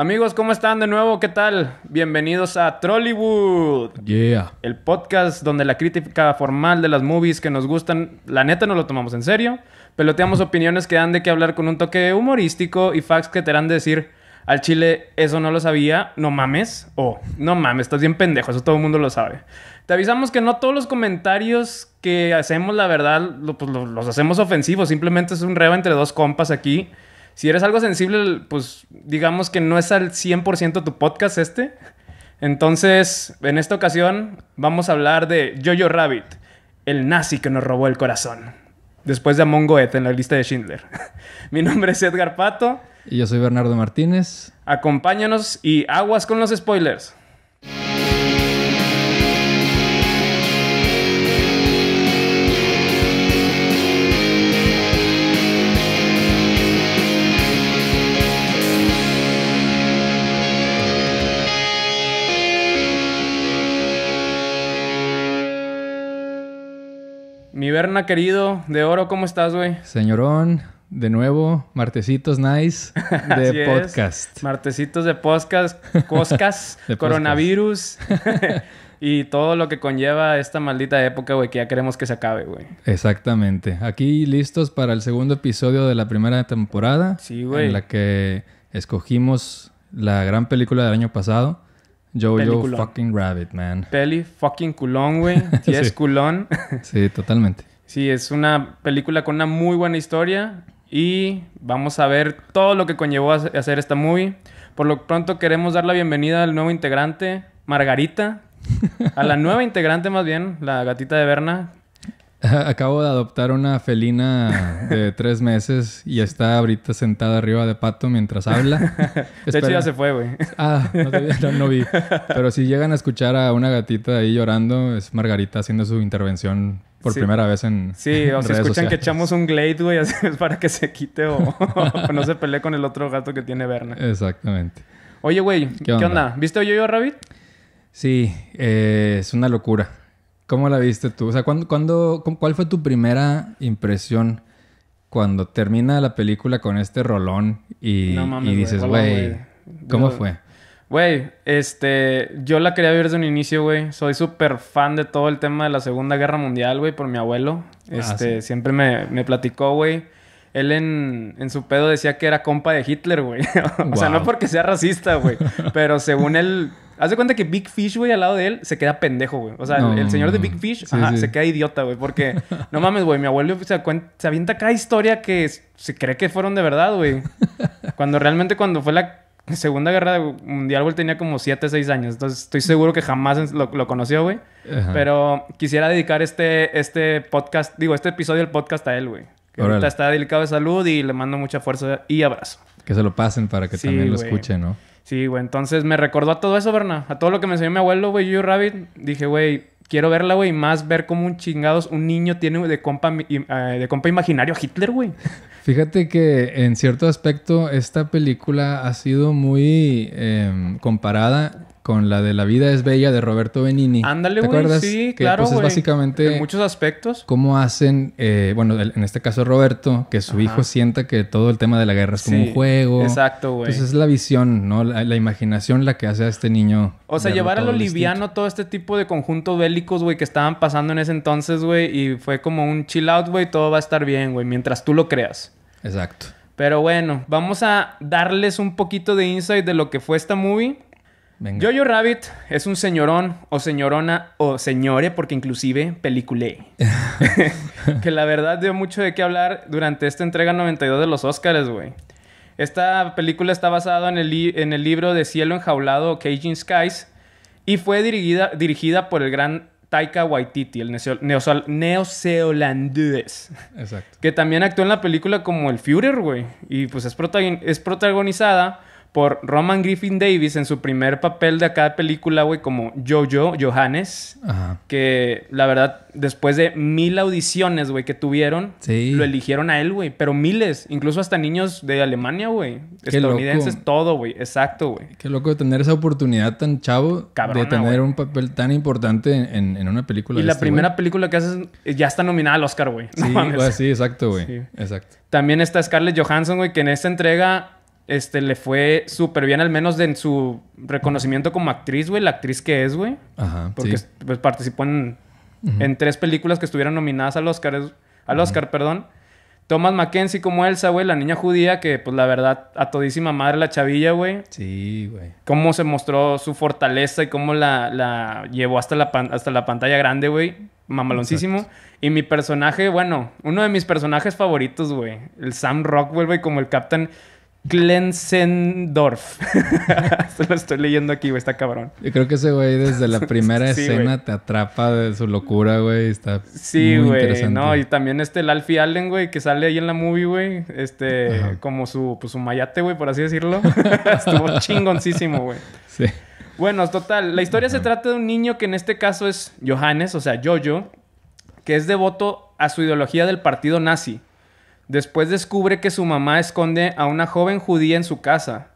Amigos, ¿cómo están de nuevo? ¿Qué tal? Bienvenidos a Trollywood. Yeah. El podcast donde la crítica formal de las movies que nos gustan, la neta no lo tomamos en serio. Peloteamos opiniones que dan de qué hablar con un toque humorístico y facts que te harán decir al chile, eso no lo sabía, no mames. O, no mames, estás bien pendejo, eso todo el mundo lo sabe. Te avisamos que no todos los comentarios que hacemos, la verdad, pues, los hacemos ofensivos. Simplemente es un reba entre dos compas aquí si eres algo sensible, pues digamos que no es al 100% tu podcast este. Entonces, en esta ocasión vamos a hablar de Jojo Rabbit, el nazi que nos robó el corazón. Después de Among en la lista de Schindler. Mi nombre es Edgar Pato. Y yo soy Bernardo Martínez. Acompáñanos y aguas con los spoilers. Mi Berna querido, de oro, ¿cómo estás, güey? Señorón, de nuevo, martesitos nice de podcast. Martesitos de podcast, coscas, coronavirus y todo lo que conlleva esta maldita época, güey, que ya queremos que se acabe, güey. Exactamente. Aquí listos para el segundo episodio de la primera temporada. En la que escogimos la gran película del año pasado. Jojo fucking Rabbit, man. Peli fucking culón, güey. sí, es culón. sí, totalmente. Sí, es una película con una muy buena historia y vamos a ver todo lo que conllevó a hacer esta movie. Por lo pronto queremos dar la bienvenida al nuevo integrante, Margarita. A la nueva integrante más bien, la gatita de Berna, Acabo de adoptar una felina de tres meses y está ahorita sentada arriba de pato mientras habla. de hecho, ya se fue, güey. Ah, no, vi, no, vi. Pero si llegan a escuchar a una gatita ahí llorando, es Margarita haciendo su intervención por primera vez en. Sí, o si escuchan que echamos un glade, güey, es para que se quite o, no se pelee con el otro gato que tiene Berna. Exactamente. Oye, güey, ¿qué, onda? ¿Viste ¿Viste Yo-Yo Rabbit? Sí, eh, es una locura. ¿Cómo la viste tú? O sea, ¿cuándo, cuándo, ¿cuál fue tu primera impresión cuando termina la película con este rolón y, dices, güey, ¿cómo fue? Güey, este, yo la quería ver desde un inicio, güey. Soy súper fan de todo el tema de la Segunda Guerra Mundial, güey, por mi abuelo. Ah, este, siempre me, me platicó, güey él en, su pedo decía que era compa de Hitler, güey. o sea, no porque sea racista, güey. pero según él. Haz de cuenta que Big Fish, güey, al lado de él se queda pendejo, güey. O sea, el, señor de Big Fish se queda idiota, güey. Porque, no mames, güey, mi abuelo se, avienta cada historia que se cree que fueron de verdad, güey. Cuando realmente, cuando fue la Segunda Guerra Mundial, güey, tenía como 7, 6 años. Entonces, estoy seguro que jamás lo, lo conoció, güey. Pero quisiera dedicar este, este podcast, digo, este episodio del podcast a él, güey. Que está delicado de salud y le mando mucha fuerza y abrazo. Que se lo pasen para que también lo escuchen, ¿no? Sí, güey. Entonces me recordó a todo eso, Berna. A todo lo que me enseñó mi abuelo, güey. Yo, Rabbit, dije, güey, quiero verla, güey. más ver cómo un chingados un niño tiene de compa, eh, de compa imaginario a Hitler, güey. Fíjate que en cierto aspecto esta película ha sido muy em, comparada con la de La vida es bella de Roberto Benini. Ándale, güey. Sí, claro. Pues es básicamente. En muchos aspectos. Cómo hacen, eh, bueno, en este caso Roberto, que su hijo sienta que todo el tema de la guerra es como un juego. Exacto, güey. Entonces es la visión, ¿no? La, imaginación la que hace a este niño. O sea, llevar a lo liviano todo este tipo de conjuntos bélicos, güey, que estaban pasando en ese entonces, güey. Y fue como un chill out, güey. Todo va a estar bien, güey, mientras tú lo creas. Exacto. Pero bueno, vamos a darles un poquito de insight de lo que fue esta movie Venga. Jojo Rabbit es un señorón o señorona o señore, porque inclusive peliculé. que la verdad dio mucho de qué hablar durante esta entrega 92 de los Oscars, güey. Esta película está basada en el, en el, libro de Cielo Enjaulado, Cajun Skies, y fue dirigida, dirigida por el gran Taika Waititi, el neoceolandés. Exacto. Que también actuó en la película como el Führer, güey. Y pues es protagonizada por Roman Griffin Davis en su primer papel de cada película, güey, como Jojo Johannes. Ajá. Que la verdad, después de mil audiciones, güey, que tuvieron, lo eligieron a él, güey. Pero miles, incluso hasta niños de Alemania, güey. Estadounidenses, loco. todo, güey. Exacto, güey. Qué loco de tener esa oportunidad tan chavo Cabrona, de tener un papel tan importante en, una película. Y la este primera película que haces eh, ya está nominada al Oscar, güey. Sí, sí, exacto, güey. Exacto. También está Scarlett Johansson, güey, que en esta entrega este, le fue súper bien, al menos en su reconocimiento como actriz, güey, la actriz que es, güey. Ajá. Porque pues, participó en, en, tres películas que estuvieron nominadas al Oscar, al Oscar, perdón. Thomas Mackenzie como Elsa, güey, la niña judía, que pues la verdad, a todísima madre la chavilla, güey. Sí, güey. Cómo se mostró su fortaleza y cómo la, llevó hasta la, hasta la pantalla grande, güey. Mamaloncísimo. Y mi personaje, bueno, uno de mis personajes favoritos, güey. El Sam Rockwell, güey, como el Captain Glensendorf. Se lo estoy leyendo aquí, güey. Está cabrón. Yo creo que ese güey desde la primera escena te atrapa de su locura, güey. Está Sí, güey. No, y también este, el Alfie Allen, güey, que sale ahí en la movie, güey. Este, como su, pues, su mayate, güey, por así decirlo. Estuvo chingoncísimo, güey. Sí. Bueno, total. La historia se trata de un niño que en este caso es Johannes, o sea, Jojo, que es devoto a su ideología del partido nazi. Después descubre que su mamá esconde a una joven judía en su casa.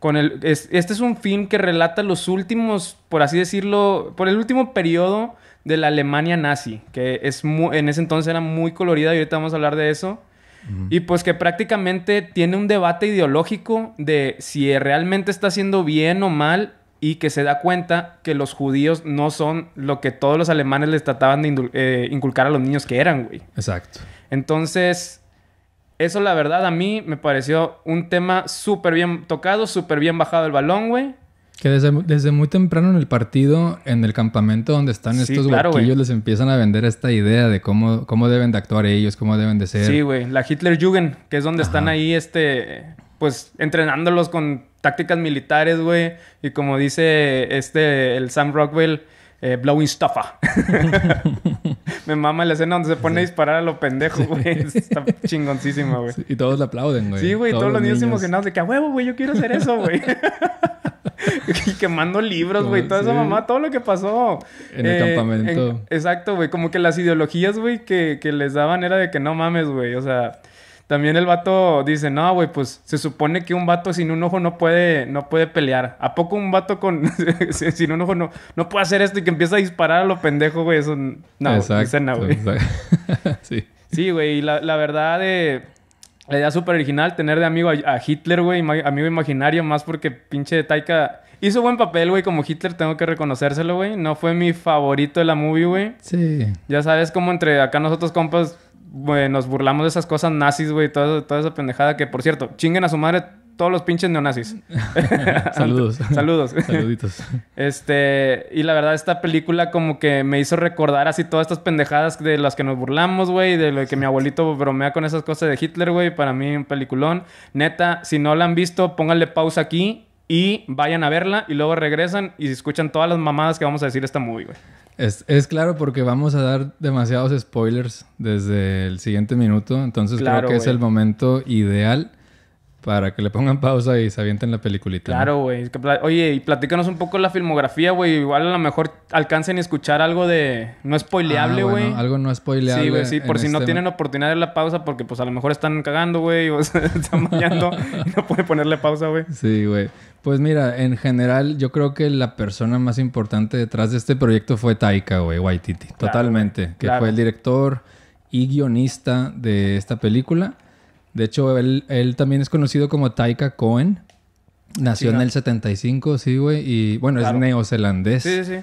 Con este es un film que relata los últimos, por así decirlo, por el último periodo de la Alemania nazi, que es muy, en ese entonces era muy colorida y ahorita vamos a hablar de eso. Y pues que prácticamente tiene un debate ideológico de si eh, realmente está haciendo bien o mal y que se da cuenta que los judíos no son lo que todos los alemanes les trataban de eh, inculcar a los niños que eran, güey. Exacto. Entonces, eso, la verdad, a mí me pareció un tema súper bien tocado, súper bien bajado el balón, güey. Que desde, desde, muy temprano en el partido, en el campamento donde están estos claro, les empiezan a vender esta idea de cómo, cómo deben de actuar ellos, cómo deben de ser. Sí, güey. La Hitlerjugend, que es donde están ahí, este... Pues, entrenándolos con tácticas militares, güey. Y como dice este... El Sam Rockwell eh, blowing stuffa. Me mama la escena donde se pone a disparar a lo pendejo, güey. Está chingoncísima, güey. y todos le aplauden, güey. Sí, güey. Todos, los niños, niños, emocionados de que a huevo, güey, yo quiero hacer eso, güey. y quemando libros, güey. Toda esa mamá, todo lo que pasó. En el eh, campamento. exacto, güey. Como que las ideologías, güey, que, que les daban era de que no mames, güey. O sea también el vato dice, no, güey, pues se supone que un vato sin un ojo no puede, no puede pelear. ¿A poco un vato con sin un ojo no, no puede hacer esto y que empieza a disparar a los pendejos, güey? Eso no, Exacto, güey. sí. Sí, güey, y la, la verdad, de eh, la idea súper original, tener de amigo a, Hitler, güey, amigo imaginario, más porque pinche Taika hizo buen papel, güey, como Hitler, tengo que reconocérselo, güey. No fue mi favorito de la movie, güey. Sí. Ya sabes, como entre acá nosotros compas nos burlamos de esas cosas nazis, güey, toda, toda esa pendejada que, por cierto, chinguen a su madre todos los pinches neonazis. Saludos. Saludos. Saluditos. Este, y la verdad, esta película como que me hizo recordar así todas estas pendejadas de las que nos burlamos, güey, de lo que mi abuelito bromea con esas cosas de Hitler, güey. Para mí, un peliculón. Neta, si no la han visto, pónganle pausa aquí y vayan a verla y luego regresan y escuchan todas las mamadas que vamos a decir esta movie, güey. Es, claro porque vamos a dar demasiados spoilers desde el siguiente minuto, entonces creo que es el momento ideal para que le pongan pausa y se avienten la peliculita. Claro, güey. Oye, y platícanos un poco la filmografía, güey. Igual a lo mejor alcancen a escuchar algo de no spoileable, ah, güey. algo no spoileable. Sí, güey, sí, por si este no tienen oportunidad de la pausa, porque pues a lo mejor están cagando, güey, o están bañando no pueden ponerle pausa, güey. Sí, güey. Pues mira, en general, yo creo que la persona más importante detrás de este proyecto fue Taika, güey, Waititi. totalmente. que fue el director y guionista de esta película. De hecho, él, también es conocido como Taika Cohen. Nació en el 75, sí, güey. Y bueno, es neozelandés. Sí, sí,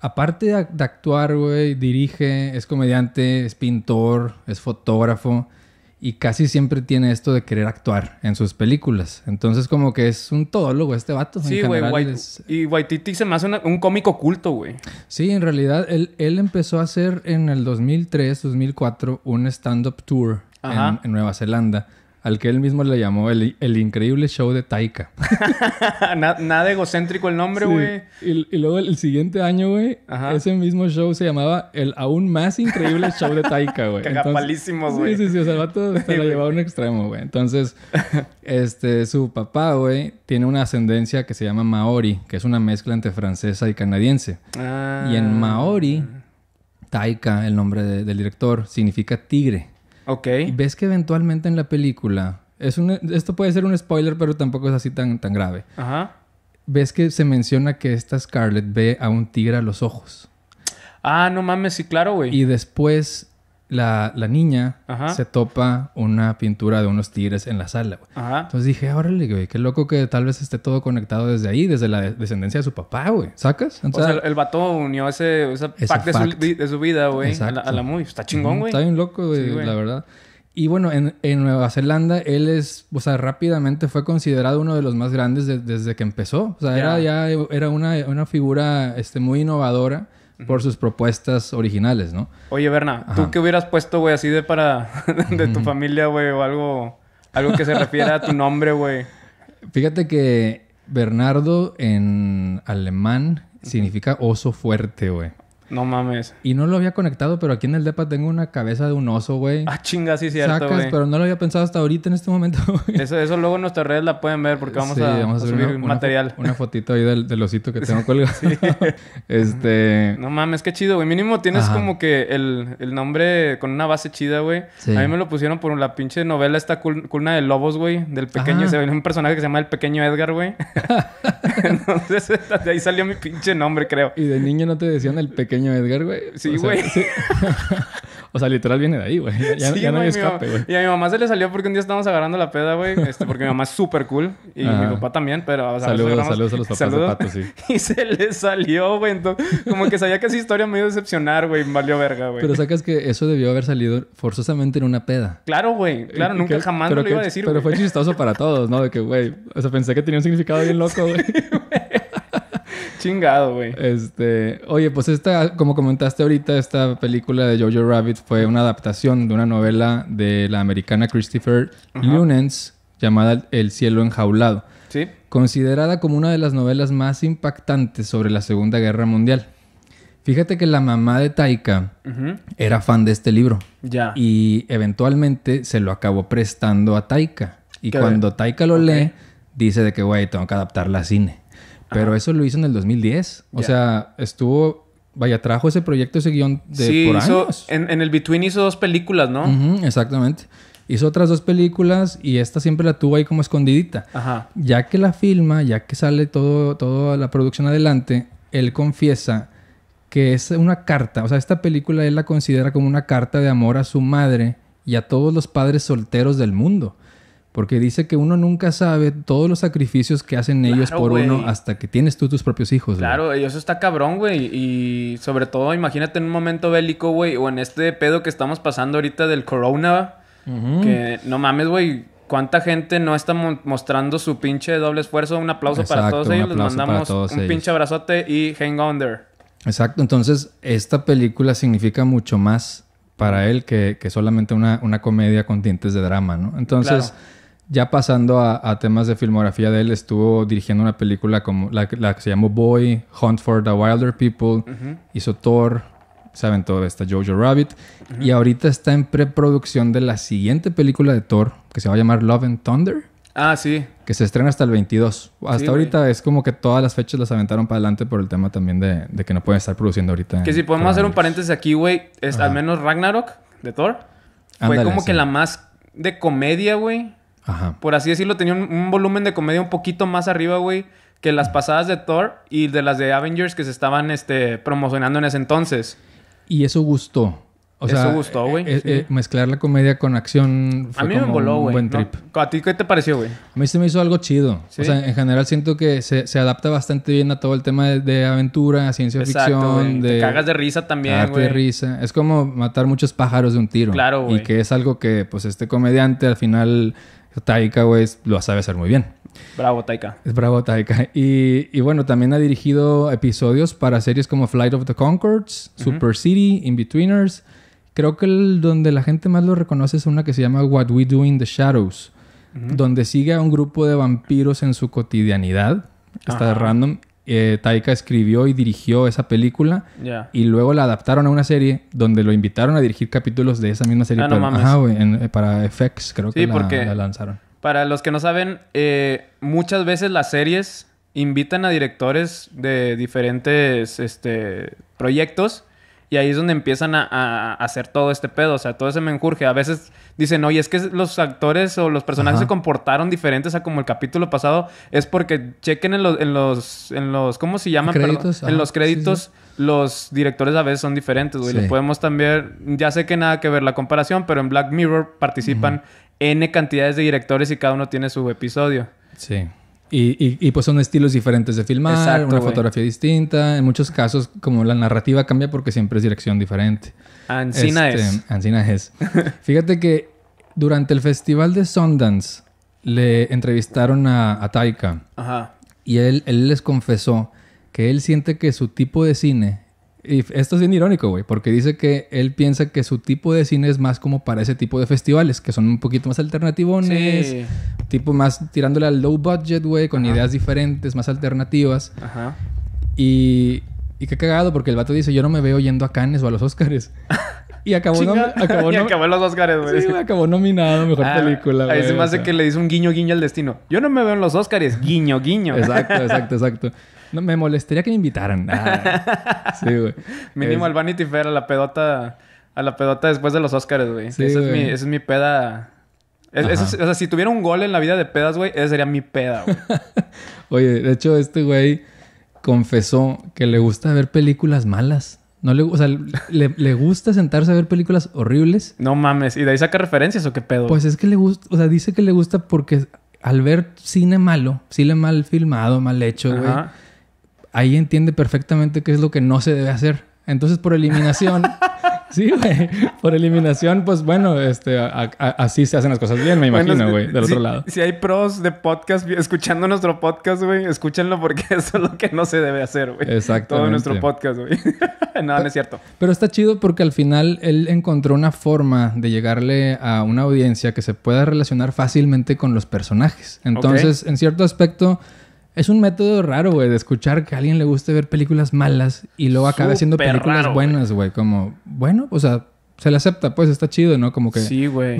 Aparte de, de actuar, güey, dirige, es comediante, es pintor, es fotógrafo y casi siempre tiene esto de querer actuar en sus películas. Entonces, como que es un todólogo este vato. Sí, güey. Y Waititi se me hace un cómico culto güey. Sí, en realidad, él, él, empezó a hacer en el 2003, 2004 un stand-up tour en Nueva Zelanda al que él mismo le llamó el, increíble show de Taika. nada, egocéntrico el nombre, güey. Y, luego el siguiente año, güey, ese mismo show se llamaba el aún más increíble show de Taika, güey. Cagapalísimos, güey. Sí, sí, sí, o sea, se lo llevaba a un extremo, güey. Entonces, este, su papá, güey, tiene una ascendencia que se llama Maori, que es una mezcla entre francesa y canadiense. Y en ah. Maori, Taika, el nombre del director, significa tigre. Ok. ves que eventualmente en la película. Es un, esto puede ser un spoiler, pero tampoco es así tan, tan grave. Ajá. Ves que se menciona que esta Scarlett ve a un tigre a los ojos. Ah, no mames, sí, claro, güey. Y después la, niña se topa una pintura de unos tigres en la sala. Entonces dije, ah, órale, güey, qué loco que tal vez esté todo conectado desde ahí, desde la descendencia de su papá, güey. ¿Sacas? el, vato unió ese, pack de su, vida, güey, a la, movie. Está chingón, güey. Está bien loco, güey, la verdad. Y bueno, en, Nueva Zelanda él es, o sea, rápidamente fue considerado uno de los más grandes desde que empezó. O sea, era ya era una, figura este, muy innovadora por sus propuestas originales, ¿no? Oye, Berna, ¿tú qué hubieras puesto, güey, así de para... de tu familia, güey, o algo... Algo que se refiera a tu nombre, güey. Fíjate que Bernardo en alemán significa oso fuerte, güey. No mames. Y no lo había conectado, pero aquí en el DEPA tengo una cabeza de un oso, güey. Ah, chinga, sí, cierto. Sacas, pero no lo había pensado hasta ahorita en este momento, güey. Eso, eso luego en nuestras redes la pueden ver porque vamos, a, vamos a, subir material. Una, fotito ahí del, osito que tengo colgado. este. No mames, qué chido, güey. Mínimo tienes como que el, nombre con una base chida, güey. A mí me lo pusieron por la pinche novela esta cul culna de lobos, güey. Del pequeño. Se, un personaje que se llama el pequeño Edgar, güey. Entonces, de ahí salió mi pinche nombre, creo. Y de niño no te decían el pequeño pequeño Edgar, güey. Sí, güey. O, sea, literal viene de ahí, güey. Ya, no hay escape, güey. Y a mi mamá se le salió porque un día estábamos agarrando la peda, güey. Este, porque mi mamá es súper cool. Y mi papá también, pero... O sea, saludos, saludos a los papás de Pato, sí. y se le salió, güey. como que sabía que esa historia me iba a decepcionar, güey. Valió verga, güey. Pero sacas que eso debió haber salido forzosamente en una peda. Claro, güey. Eh, claro, nunca jamás lo iba a decir, Pero fue chistoso para todos, ¿no? De que, güey... O sea, pensé que tenía un significado bien loco, güey. Chingado, güey. Este, oye, pues esta, como comentaste ahorita, esta película de Jojo Rabbit fue una adaptación de una novela de la americana Christopher Lunens llamada El cielo enjaulado. Sí. Considerada como una de las novelas más impactantes sobre la Segunda Guerra Mundial. Fíjate que la mamá de Taika era fan de este libro. Ya. Y eventualmente se lo acabó prestando a Taika. Y cuando Taika lo lee, dice de que, güey, tengo que adaptarla a cine. Pero eso lo hizo en el 2010. O sea, estuvo. Vaya, trajo ese proyecto, ese guión de sí, por hizo, En, en, el Between hizo dos películas, ¿no? exactamente. Hizo otras dos películas y esta siempre la tuvo ahí como escondidita. Ajá. Ya que la filma, ya que sale todo, toda la producción adelante, él confiesa que es una carta. O sea, esta película él la considera como una carta de amor a su madre y a todos los padres solteros del mundo. Porque dice que uno nunca sabe todos los sacrificios que hacen ellos por uno hasta que tienes tú tus propios hijos. Claro, ellos eso está cabrón, güey. Y sobre todo, imagínate en un momento bélico, güey, o en este pedo que estamos pasando ahorita del corona. Que no mames, güey. ¿Cuánta gente no está mostrando su pinche doble esfuerzo? Un aplauso para todos ellos. Les mandamos un pinche abrazote y hang on there. Exacto. Entonces, esta película significa mucho más para él que, solamente una, comedia con dientes de drama, ¿no? Entonces. Ya pasando a, temas de filmografía de él, estuvo dirigiendo una película como la, que se llamó Boy, Hunt for the Wilder People, hizo Thor, saben todo, esta Jojo Rabbit, y ahorita está en preproducción de la siguiente película de Thor, que se va a llamar Love and Thunder. Ah, sí. Que se estrena hasta el 22. Hasta ahorita es como que todas las fechas las aventaron para adelante por el tema también de, que no pueden estar produciendo ahorita. Que si podemos hacer un paréntesis aquí, güey, es al menos Ragnarok de Thor. Fue como que la más de comedia, güey, por así decirlo, tenía un, volumen de comedia un poquito más arriba, güey, que las pasadas de Thor y de las de Avengers que se estaban este, promocionando en ese entonces. Y eso gustó. O Eso gustó, güey. Eh, eh, eh, mezclar la comedia con acción a mí me voló, un buen trip. ¿A ti qué te pareció, güey? A mí se me hizo algo chido. O sea, en general siento que se, adapta bastante bien a todo el tema de, aventura, ciencia ficción. De, te cagas de risa también, güey. de risa. Es como matar muchos pájaros de un tiro. Claro, güey. Y que es algo que, pues, este comediante al final Taika, güey, lo sabe hacer muy bien. Bravo, Taika. Es bravo, Taika. Y, bueno, también ha dirigido episodios para series como Flight of the Concords, Super City, Inbetweeners. Creo que el, donde la gente más lo reconoce es una que se llama What We Do in the Shadows, donde sigue a un grupo de vampiros en su cotidianidad. Está de random. Eh, Taika escribió y dirigió esa película y luego la adaptaron a una serie donde lo invitaron a dirigir capítulos de esa misma serie. Ah, eh, para FX creo que la, lanzaron. Para los que no saben, eh, muchas veces las series invitan a directores de diferentes este, proyectos y ahí es donde empiezan a, hacer todo este pedo, o sea, todo ese menjurje. A veces dicen, oye, es que los actores o los personajes se comportaron diferentes a como el capítulo pasado. Es porque chequen en los, en los, en los ¿cómo se llaman? ¿Créditos? en los créditos, los directores a veces son diferentes, güey. podemos también, ya sé que nada que ver la comparación, pero en Black Mirror participan N cantidades de directores y cada uno tiene su episodio. Sí. Y, pues son estilos diferentes de filmar, una fotografía distinta. En muchos casos, como la narrativa cambia porque siempre es dirección diferente. Ancina este, es. Ancina es. Fíjate que durante el festival de Sundance le entrevistaron a, Taika. Y él, él les confesó que él siente que su tipo de cine y esto es bien irónico, güey, porque dice que él piensa que su tipo de cine es más como para ese tipo de festivales, que son un poquito más alternativones, tipo más tirándole al low budget, güey, con ideas diferentes, más alternativas. Ajá. Y, qué cagado, porque el vato dice, yo no me veo yendo a Cannes o a los Oscars. Y acabó, acabó acabó los Oscars, güey. Sí, acabó nominado mejor ah, película, güey. Ahí se me hace que le dice un guiño guiño al destino. Yo no me veo en los Oscars, guiño guiño. Exacto, exacto, exacto. No, me molestaría que me invitaran. Ah, sí, güey. Mínimo al Vanity Fair a la pedota. A la pedota después de los Oscars, güey. Sí, esa, Es mi, es mi peda. o sea, si tuviera un gol en la vida de pedas, güey, esa sería mi peda, güey. Oye, de hecho, este güey confesó que le gusta ver películas malas. No le, o sea, le, gusta sentarse a ver películas horribles. No mames, ¿y de ahí saca referencias o qué pedo? Pues es que le gusta, o sea, dice que le gusta porque al ver cine malo, cine mal filmado, mal hecho, güey, ahí entiende perfectamente qué es lo que no se debe hacer. Entonces, por eliminación, sí, güey, por eliminación, pues bueno, este, así se hacen las cosas bien, me imagino, güey, del otro lado. Si hay pros de podcast, escuchando nuestro podcast, güey, escúchenlo porque eso es lo que no se debe hacer, güey. Exacto. Todo nuestro podcast, güey. no, no es cierto. Pero está chido porque al final él encontró una forma de llegarle a una audiencia que se pueda relacionar fácilmente con los personajes. Entonces, en cierto aspecto es un método raro, güey, de escuchar que a alguien le guste ver películas malas y luego acabe haciendo películas buenas, güey. Como, bueno, o sea, se le acepta, pues está chido, ¿no? Como que ves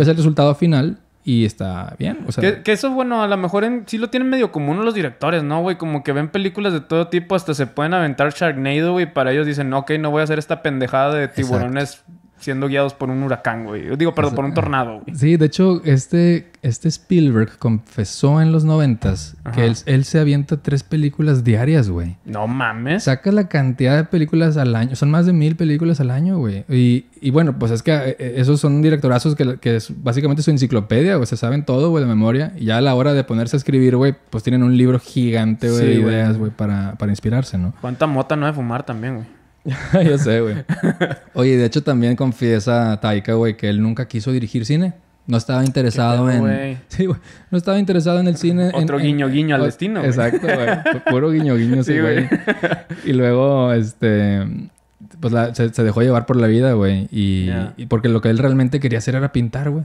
el resultado final y está bien. O sea, que, eso, bueno, a lo mejor sí lo tienen medio común los directores, ¿no, güey? Como que ven películas de todo tipo, hasta se pueden aventar Sharknado, güey. Para ellos dicen, ok, no voy a hacer esta pendejada de tiburones siendo guiados por un huracán, güey. Digo, perdón, por un pues, tornado, güey. Sí, de hecho, este, este Spielberg confesó en los noventas que él, se avienta tres películas diarias, güey. No mames. Saca la cantidad de películas al año. Son más de mil películas al año, güey. Y, bueno, pues es que eh, eh, esos son directorazos que, que es básicamente su enciclopedia, güey. Se saben todo, güey, de memoria. Y ya a la hora de ponerse a escribir, güey, pues tienen un libro gigante, de ideas, güey, para, para inspirarse, ¿no? ¿Cuánta mota no de fumar también, güey? Yo sé, güey. Oye, de hecho también confiesa Taika, güey, que él nunca quiso dirigir cine. No estaba interesado en. Sí, güey. No estaba interesado en el cine. Otro guiño guiño al destino. Exacto, güey. Puro guiño guiño, sí, güey. y luego, este. Pues se, dejó llevar por la vida, güey. Y, porque lo que él realmente quería hacer era pintar, güey.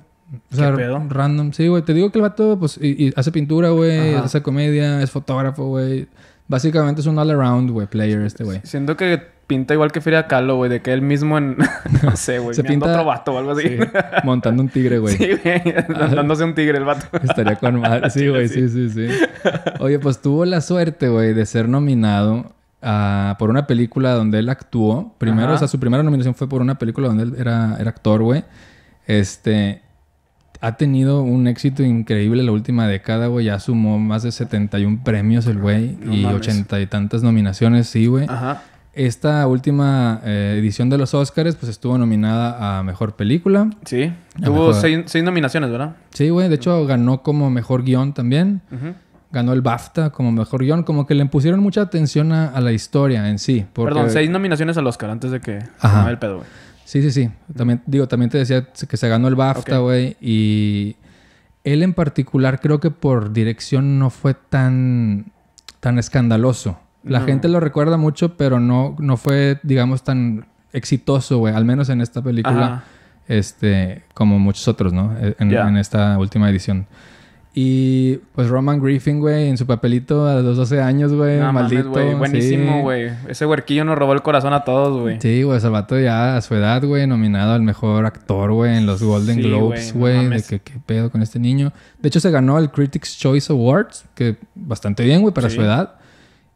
random. Sí, güey. Te digo que el vato, pues, y, hace pintura, güey. Hace comedia, es fotógrafo, güey. Básicamente es un all-around, güey, player este, güey. Siento que pinta igual que Frida Kahlo, güey, de que él mismo en. no sé, güey. Se pinta otro vato o algo así. Montando un tigre, güey. Sí, güey. Montándose un tigre el vato. Estaría con madre. Sí, güey, sí. sí, sí, Oye, pues tuvo la suerte, güey, de ser nominado ah, por una película donde él actuó. Primero, o sea, su primera nominación fue por una película donde él era, actor, güey. Este. Ha tenido un éxito increíble la última década, güey. Ya sumó más de 71 premios el güey. y 80 y tantas nominaciones, sí, güey. Ajá. Esta última eh, edición de los Oscars, pues estuvo nominada a Mejor Película. Sí. Tuvo seis, nominaciones, ¿verdad? Sí, güey. De hecho, ganó como Mejor Guión también. Ganó el BAFTA como Mejor Guión. Como que le pusieron mucha atención a, la historia en sí. Perdón, seis nominaciones al Oscar antes de que... ganara el pedo, güey. Sí, sí, sí. También, digo, también te decía que se ganó el BAFTA, güey. Y él en particular creo que por dirección no fue tan, tan escandaloso. La gente lo recuerda mucho, pero no, no fue, digamos, tan exitoso, güey. Al menos en esta película, este, como muchos otros, ¿no? E, en, esta última edición. Y pues Roman Griffin, güey, en su papelito a los 12 años, güey, maldito. Buenísimo, güey. Ese huerquillo nos robó el corazón a todos, güey. Sí, güey, Salvato ya a su edad, güey, nominado al mejor actor, güey, en los Golden Globes, güey. de qué pedo con este niño. De hecho, se ganó el Critics' Choice Awards, que bastante bien, güey, para su edad.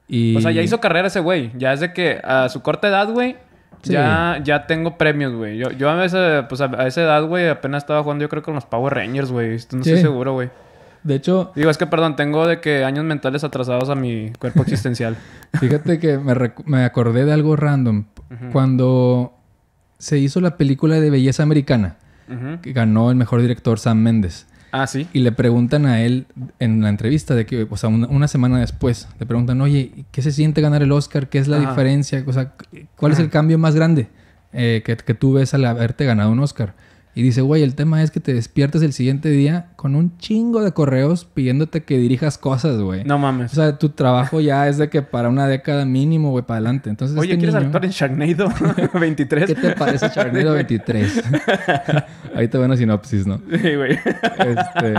O sea, ya hizo carrera ese güey. Ya es de que a su corta edad, güey, Ya, ya tengo premios, güey. Yo, a veces, pues a, esa edad, güey, apenas estaba jugando, yo creo con los Power Rangers, güey. No estoy seguro, güey. De hecho. Digo, es que perdón, tengo de que años mentales atrasados a mi cuerpo existencial. Fíjate que me, acordé de algo random. Cuando se hizo la película de Belleza Americana, que ganó el mejor director Sam Méndez. Ah, sí. Y le preguntan a él en la entrevista de que, o sea, una, semana después, le preguntan, oye, ¿qué se siente ganar el Oscar? ¿Qué es la diferencia? O sea, ¿cuál es el cambio más grande eh, que, que, tú ves al haberte ganado un Oscar? Y dice, güey, el tema es que te despiertas el siguiente día con un chingo de correos pidiéndote que dirijas cosas, güey. No mames. O sea, tu trabajo ya es de que para una década mínimo, güey, para adelante. Entonces, Oye, este ¿quieres actuar en Sharknado 23? ¿Qué te parece Sharknado 23? Ahí te una sinopsis, ¿no? Sí, güey. Este...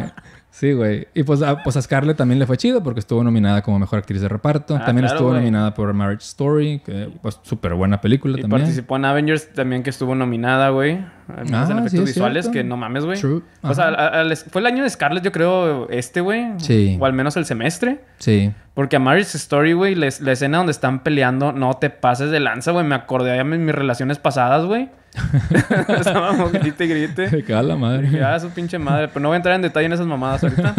Sí, güey. Y pues, ah, pues a, pues Scarlett también le fue chido porque estuvo nominada como mejor actriz de reparto. Ah, también estuvo nominada por Marriage Story, que pues súper buena película y Participó en Avengers también que estuvo nominada, güey en ah, efectos visuales, que no mames, güey. O sea, fue el año de Scarlett, yo creo, este, güey. Sí. O al menos el semestre. Sí. Porque a Mary's Story, güey, la, escena donde están peleando, no te pases de lanza, güey. Me acordé de mis relaciones pasadas, güey. Estábamos grite y grite. Se caga la madre. ya su pinche madre. Pero no voy a entrar en detalle en esas mamadas ahorita.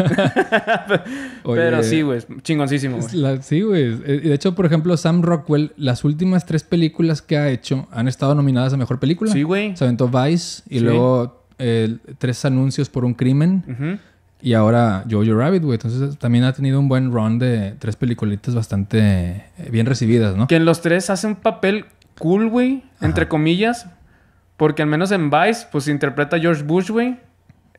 Pero sí, güey. Chingoncísimo, güey. Sí, güey. y eh, De hecho, por ejemplo, Sam Rockwell, las últimas tres películas que ha hecho han estado nominadas a Mejor Película. Sí, güey. Se aventó Vice, y luego eh, tres anuncios por un crimen. Y ahora Jojo Rabbit, güey. Entonces también ha tenido un buen run de tres peliculitas bastante eh, bien recibidas, ¿no? Que en los tres hace un papel cool, güey, entre comillas. Porque al menos en Vice, pues interpreta George Bush, güey.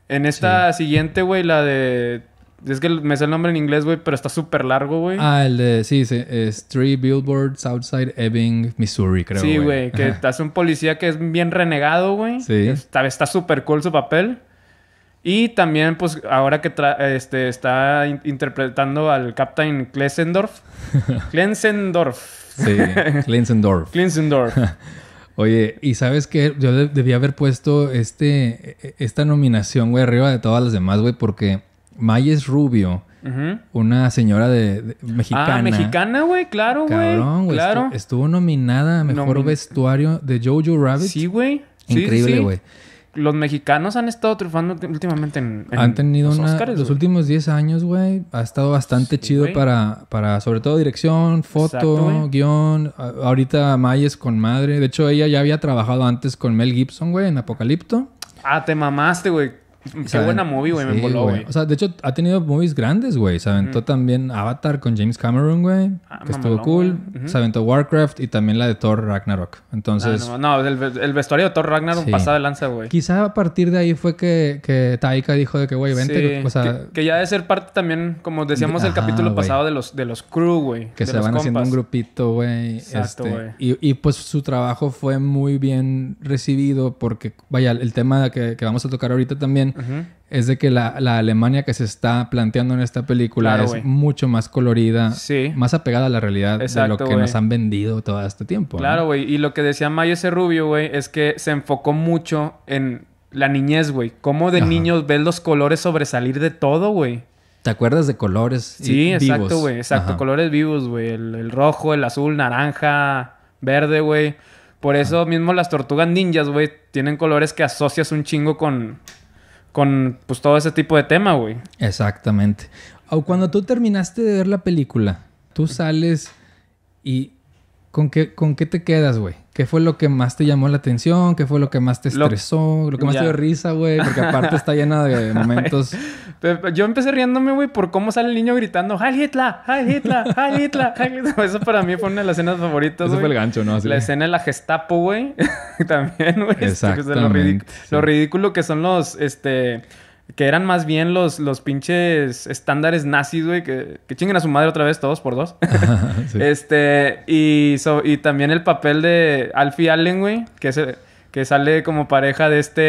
En esta siguiente, güey, la de es que me sé el nombre en inglés, güey, pero está súper largo, güey. Ah, el de, sí, sí, es Billboards Outside Ebbing, Missouri, creo. Sí, güey, que hace un policía que es bien renegado, güey. Sí. Está súper cool su papel. Y también, pues, ahora que este, está interpretando al Captain Klesendorf. Klesendorf. sí, Klesendorf. Klesendorf. Oye, y sabes qué? Yo debía haber puesto este, e, e, esta nominación, güey, arriba de todas las demás, güey, porque Mayes Rubio, una señora de, ah, mexicana. Ah, mexicana, güey, claro, güey. Claro. Estuvo, estuvo, nominada a mejor vestuario de Jojo Rabbit. Sí, güey. Increíble, güey. Los mexicanos han estado triunfando últimamente en, Han tenido los los últimos 10 años, güey, ha estado bastante chido para, para... Sobre todo dirección, foto, guión. Ahorita Mayes con madre. De hecho, ella ya había trabajado antes con Mel Gibson, güey, en Apocalipto. Ah, te mamaste, güey. Qué buena movie, güey, me voló, güey. O sea, de hecho, ha tenido movies grandes, güey. Se aventó también Avatar con James Cameron, güey, ah, que estuvo cool. Se aventó Warcraft y también la de Thor Ragnarok. Entonces. Ah, no, el, vestuario de Thor Ragnarok pasaba pasado de lanza, güey. Quizá a partir de ahí fue que, que Taika dijo de que, güey, vente. que, ya debe ser parte también, como decíamos el capítulo pasado, de los, de los crew, güey. Que se van haciendo un grupito, güey. Exacto, este, güey. y, pues su trabajo fue muy bien recibido porque, vaya, el tema que vamos a tocar ahorita también es de que la, Alemania que se está planteando en esta película es mucho más colorida, más apegada a la realidad de lo que nos han vendido todo este tiempo. Claro, güey. Y lo que decía Mayo ese Rubio, güey, es que se enfocó mucho en la niñez, güey. Cómo de niños ves los colores sobresalir de todo, güey. ¿Te acuerdas de colores? vivos? sí, exacto, güey. Exacto, colores vivos, güey. El, rojo, el azul, naranja, verde, güey. Por eso mismo las tortugas ninjas, güey, tienen colores que asocias un chingo con, con pues todo ese tipo de tema, güey. Exactamente. O cuando tú terminaste de ver la película, tú sales y ¿con qué, con qué te quedas, güey? ¿Qué fue lo que más te llamó la atención? ¿Qué fue lo que más te estresó? Lo, que más te dio risa, güey. Porque aparte está llena de momentos. Yo empecé riéndome, güey, por cómo sale el niño gritando: ¡Hal Hitler! ¡Hal Hitler! ¡Hal Hitler! Eso para mí fue una de las escenas favoritas. Ese fue el gancho, ¿no? la escena de la Gestapo, güey. También, güey. Exacto. Este, lo, ridículo que son los. Este que eran más bien los, los pinches estándares nazis, güey, que, que chinguen a su madre otra vez todos por dos. Este, y, so, y también el papel de Alfie Allen, güey, que que sale como pareja de este,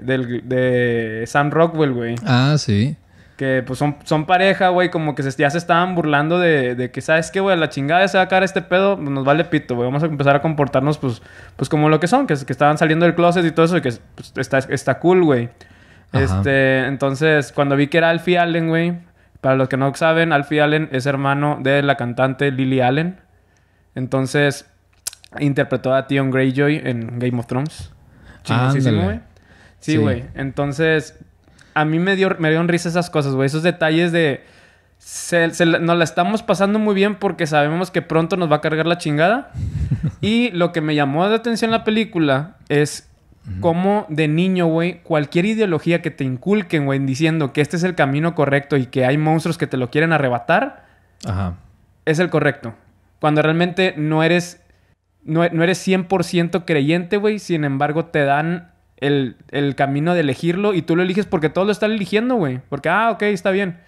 de Sam Rockwell, güey. Ah, sí. Que pues son, son pareja, güey, como que se, ya se estaban burlando de, de que, ¿sabes qué, güey? La chingada se va a caer este pedo, pues, nos vale pito, güey. Vamos a empezar a comportarnos, pues, pues como lo que son, que, que estaban saliendo del closet y todo eso, y que pues, está, está cool, güey. Este, entonces, cuando vi que era Alfie Allen, güey, para los que no saben, Alfie Allen es hermano de la cantante Lily Allen. Entonces, interpretó a Tion Greyjoy en Game of Thrones. Chingosísimo, güey. Sí, güey. Entonces, a mí me, dio, me dieron risa esas cosas, güey. Esos detalles de... nos la estamos pasando muy bien porque sabemos que pronto nos va a cargar la chingada. y lo que me llamó la atención la película es como de niño, güey, cualquier ideología que te inculquen, güey, diciendo que este es el camino correcto y que hay monstruos que te lo quieren arrebatar, es el correcto. Cuando realmente no eres, no, eres 100% creyente, güey, sin embargo te dan el, el, camino de elegirlo y tú lo eliges porque todos lo están eligiendo, güey. Porque, ah, ok, está bien.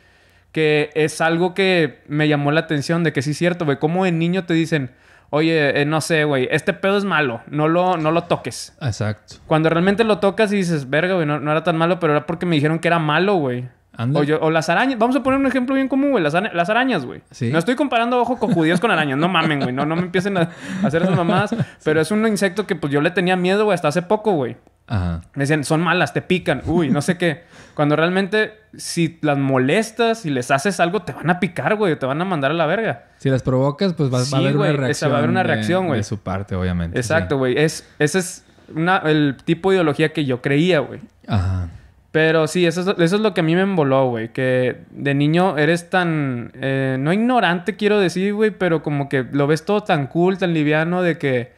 Que es algo que me llamó la atención de que sí es cierto, güey. Como de niño te dicen, oye, eh, no sé, güey, este pedo es malo, no lo, no lo toques. Exacto. Cuando realmente lo tocas y dices, verga, güey, no, era tan malo, pero era porque me dijeron que era malo, güey. O, las arañas. Vamos a poner un ejemplo bien común, güey. Las, arañas, güey. ¿Sí? No estoy comparando ojo con judíos con arañas. No mamen, güey. No, no me empiecen a hacer esas mamadas. Pero es un insecto que pues yo le tenía miedo, güey, hasta hace poco, güey. Ajá. Me decían, son malas, te pican, uy, no sé qué. Cuando realmente, si las molestas, si les haces algo, te van a picar, güey, te van a mandar a la verga. Si las provocas, pues va, a haber una reacción. va güey. De, su parte, obviamente. Exacto, güey. Es, ese es el tipo de ideología que yo creía, güey. Ajá. Pero sí, eso es, eso es lo que a mí me emboló, güey. Que de niño eres tan. Eh, no ignorante, quiero decir, güey, pero como que lo ves todo tan cool, tan liviano, de que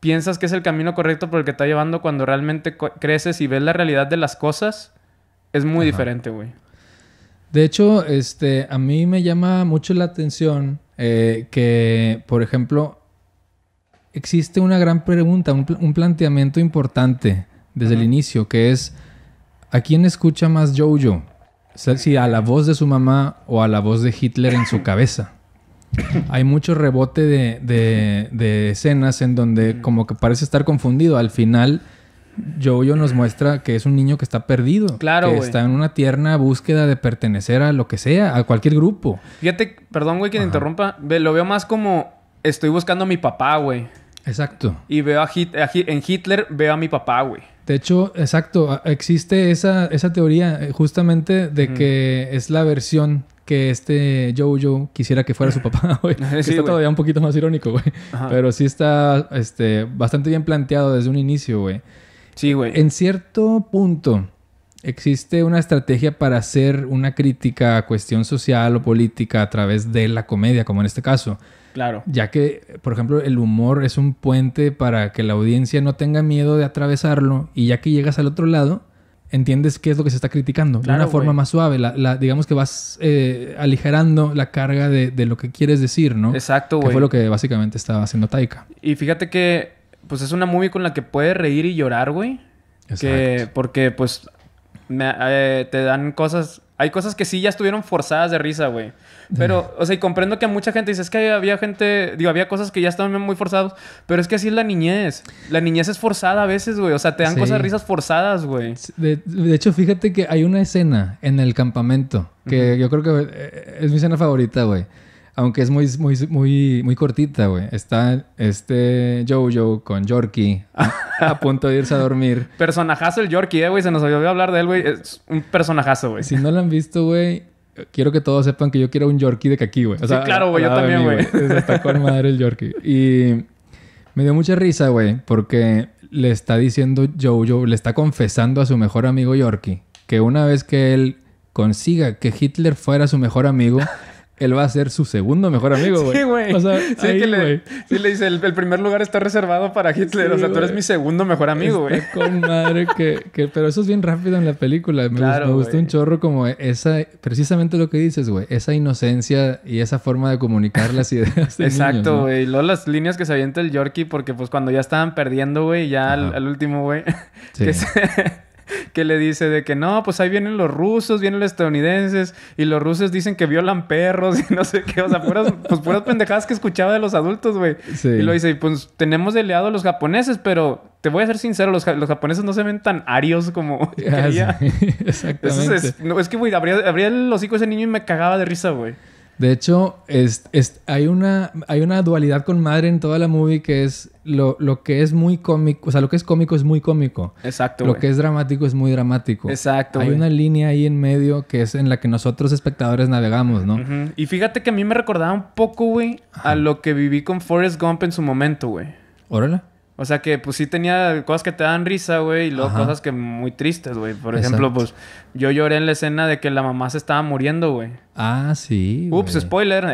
piensas que es el camino correcto por el que está llevando cuando realmente creces y ves la realidad de las cosas, es muy diferente, güey. De hecho, este, a mí me llama mucho la atención eh, que, por ejemplo, existe una gran pregunta, un, planteamiento importante desde el inicio, que es, ¿a quién escucha más Jojo? si a la voz de su mamá o a la voz de Hitler en su cabeza hay mucho rebote de, escenas en donde como que parece estar confundido. Al final, Jojo nos muestra que es un niño que está perdido. Claro, Que está en una tierna búsqueda de pertenecer a lo que sea, a cualquier grupo. Fíjate, perdón, güey, que te interrumpa. Lo veo más como estoy buscando a mi papá, güey. Exacto. Y veo a, en Hitler, veo a mi papá, güey. De hecho, exacto, existe esa, esa teoría eh, justamente de que es la versión que este Jojo quisiera que fuera su papá, güey. está todavía un poquito más irónico, güey. Pero sí está este, bastante bien planteado desde un inicio, güey. Sí, güey. En cierto punto existe una estrategia para hacer una crítica a cuestión social o política a través de la comedia, como en este caso. Claro. Ya que, por ejemplo, el humor es un puente para que la audiencia no tenga miedo de atravesarlo y ya que llegas al otro lado, entiendes qué es lo que se está criticando de una forma más suave. La, digamos que vas eh, aligerando la carga de, lo que quieres decir, ¿no? Exacto, güey. fue lo que básicamente estaba haciendo Taika. Y fíjate que, pues es una movie con la que puedes reír y llorar, güey. Que, porque, pues, eh, te dan cosas. Hay cosas que sí ya estuvieron forzadas de risa, güey. Pero, o sea, y comprendo que a mucha gente dice, es que había gente, digo, había cosas que ya estaban muy forzadas. pero es que así es la niñez. La niñez es forzada a veces, güey. O sea, te dan cosas risas forzadas, güey. De, hecho, fíjate que hay una escena en el campamento que yo creo que eh, es mi escena favorita, güey. Aunque es muy, muy, muy, muy cortita, güey. Está este Jojo con Yorkie a punto de irse a dormir. Personajazo el Yorkie, eh, güey. Se nos olvidó hablar de él, güey. Es un personajazo, güey. Si no lo han visto, güey, quiero que todos sepan que yo quiero un Yorkie de Kaki, güey. sí, claro, güey, yo también, güey. Está con madre el Yorkie. Y me dio mucha risa, güey, porque le está diciendo Jojo, le está confesando a su mejor amigo Yorkie que una vez que él consiga que Hitler fuera su mejor amigo, él va a ser su segundo mejor amigo, güey. Sí, güey. O sea, sí, le, dice, el, primer lugar está reservado para Hitler. o sea, tú eres mi segundo mejor amigo, güey. Con madre que, que, Pero eso es bien rápido en la película. Me, claro, me gustó un chorro como esa... Precisamente lo que dices, güey. Esa inocencia y esa forma de comunicar las ideas Exacto, güey. Y luego las líneas que se avienta el Yorkie porque pues cuando ya estaban perdiendo, güey, ya al, último, güey. Sí que le dice de que no, pues ahí vienen los rusos, vienen los estadounidenses y los rusos dicen que violan perros y no sé qué, o sea, puras, pues puras pendejadas que escuchaba de los adultos, güey. Y lo dice, pues tenemos de aliado a los japoneses, pero te voy a ser sincero, los, los japoneses no se ven tan arios como ah, Es, que, güey, abría, abría el hocico ese niño y me cagaba de risa, güey. De hecho, hay, una, hay una dualidad con madre en toda la movie que es lo, que es muy cómico, o sea, lo que es cómico es muy cómico. Exacto. Lo que es dramático es muy dramático. Exacto. Hay una línea ahí en medio que es en la que nosotros espectadores navegamos, ¿no? Y fíjate que a mí me recordaba un poco, güey, a lo que viví con Forrest Gump en su momento, güey. Órale. O sea que, pues sí tenía cosas que te dan risa, güey, y luego cosas que muy tristes, güey. Por ejemplo, pues yo lloré en la escena de que la mamá se estaba muriendo, güey. Ah, sí. Ups, spoiler.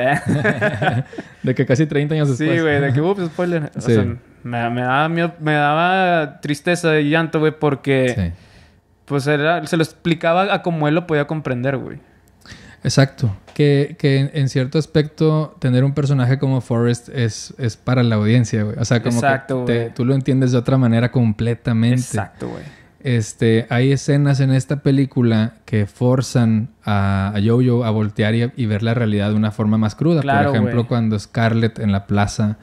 de que casi 30 años después. Sí, güey, de que ups, spoiler. O sea, me, me, daba, tristeza y llanto, güey, porque. Pues era, se lo explicaba a como él lo podía comprender, güey. Exacto. Que, que, en cierto aspecto tener un personaje como Forrest es, es para la audiencia, güey. O sea, como que tú lo entiendes de otra manera completamente. Exacto, güey. Este, hay escenas en esta película que forzan a, Jojo a voltear y, ver la realidad de una forma más cruda. Por ejemplo, cuando Scarlett en la plaza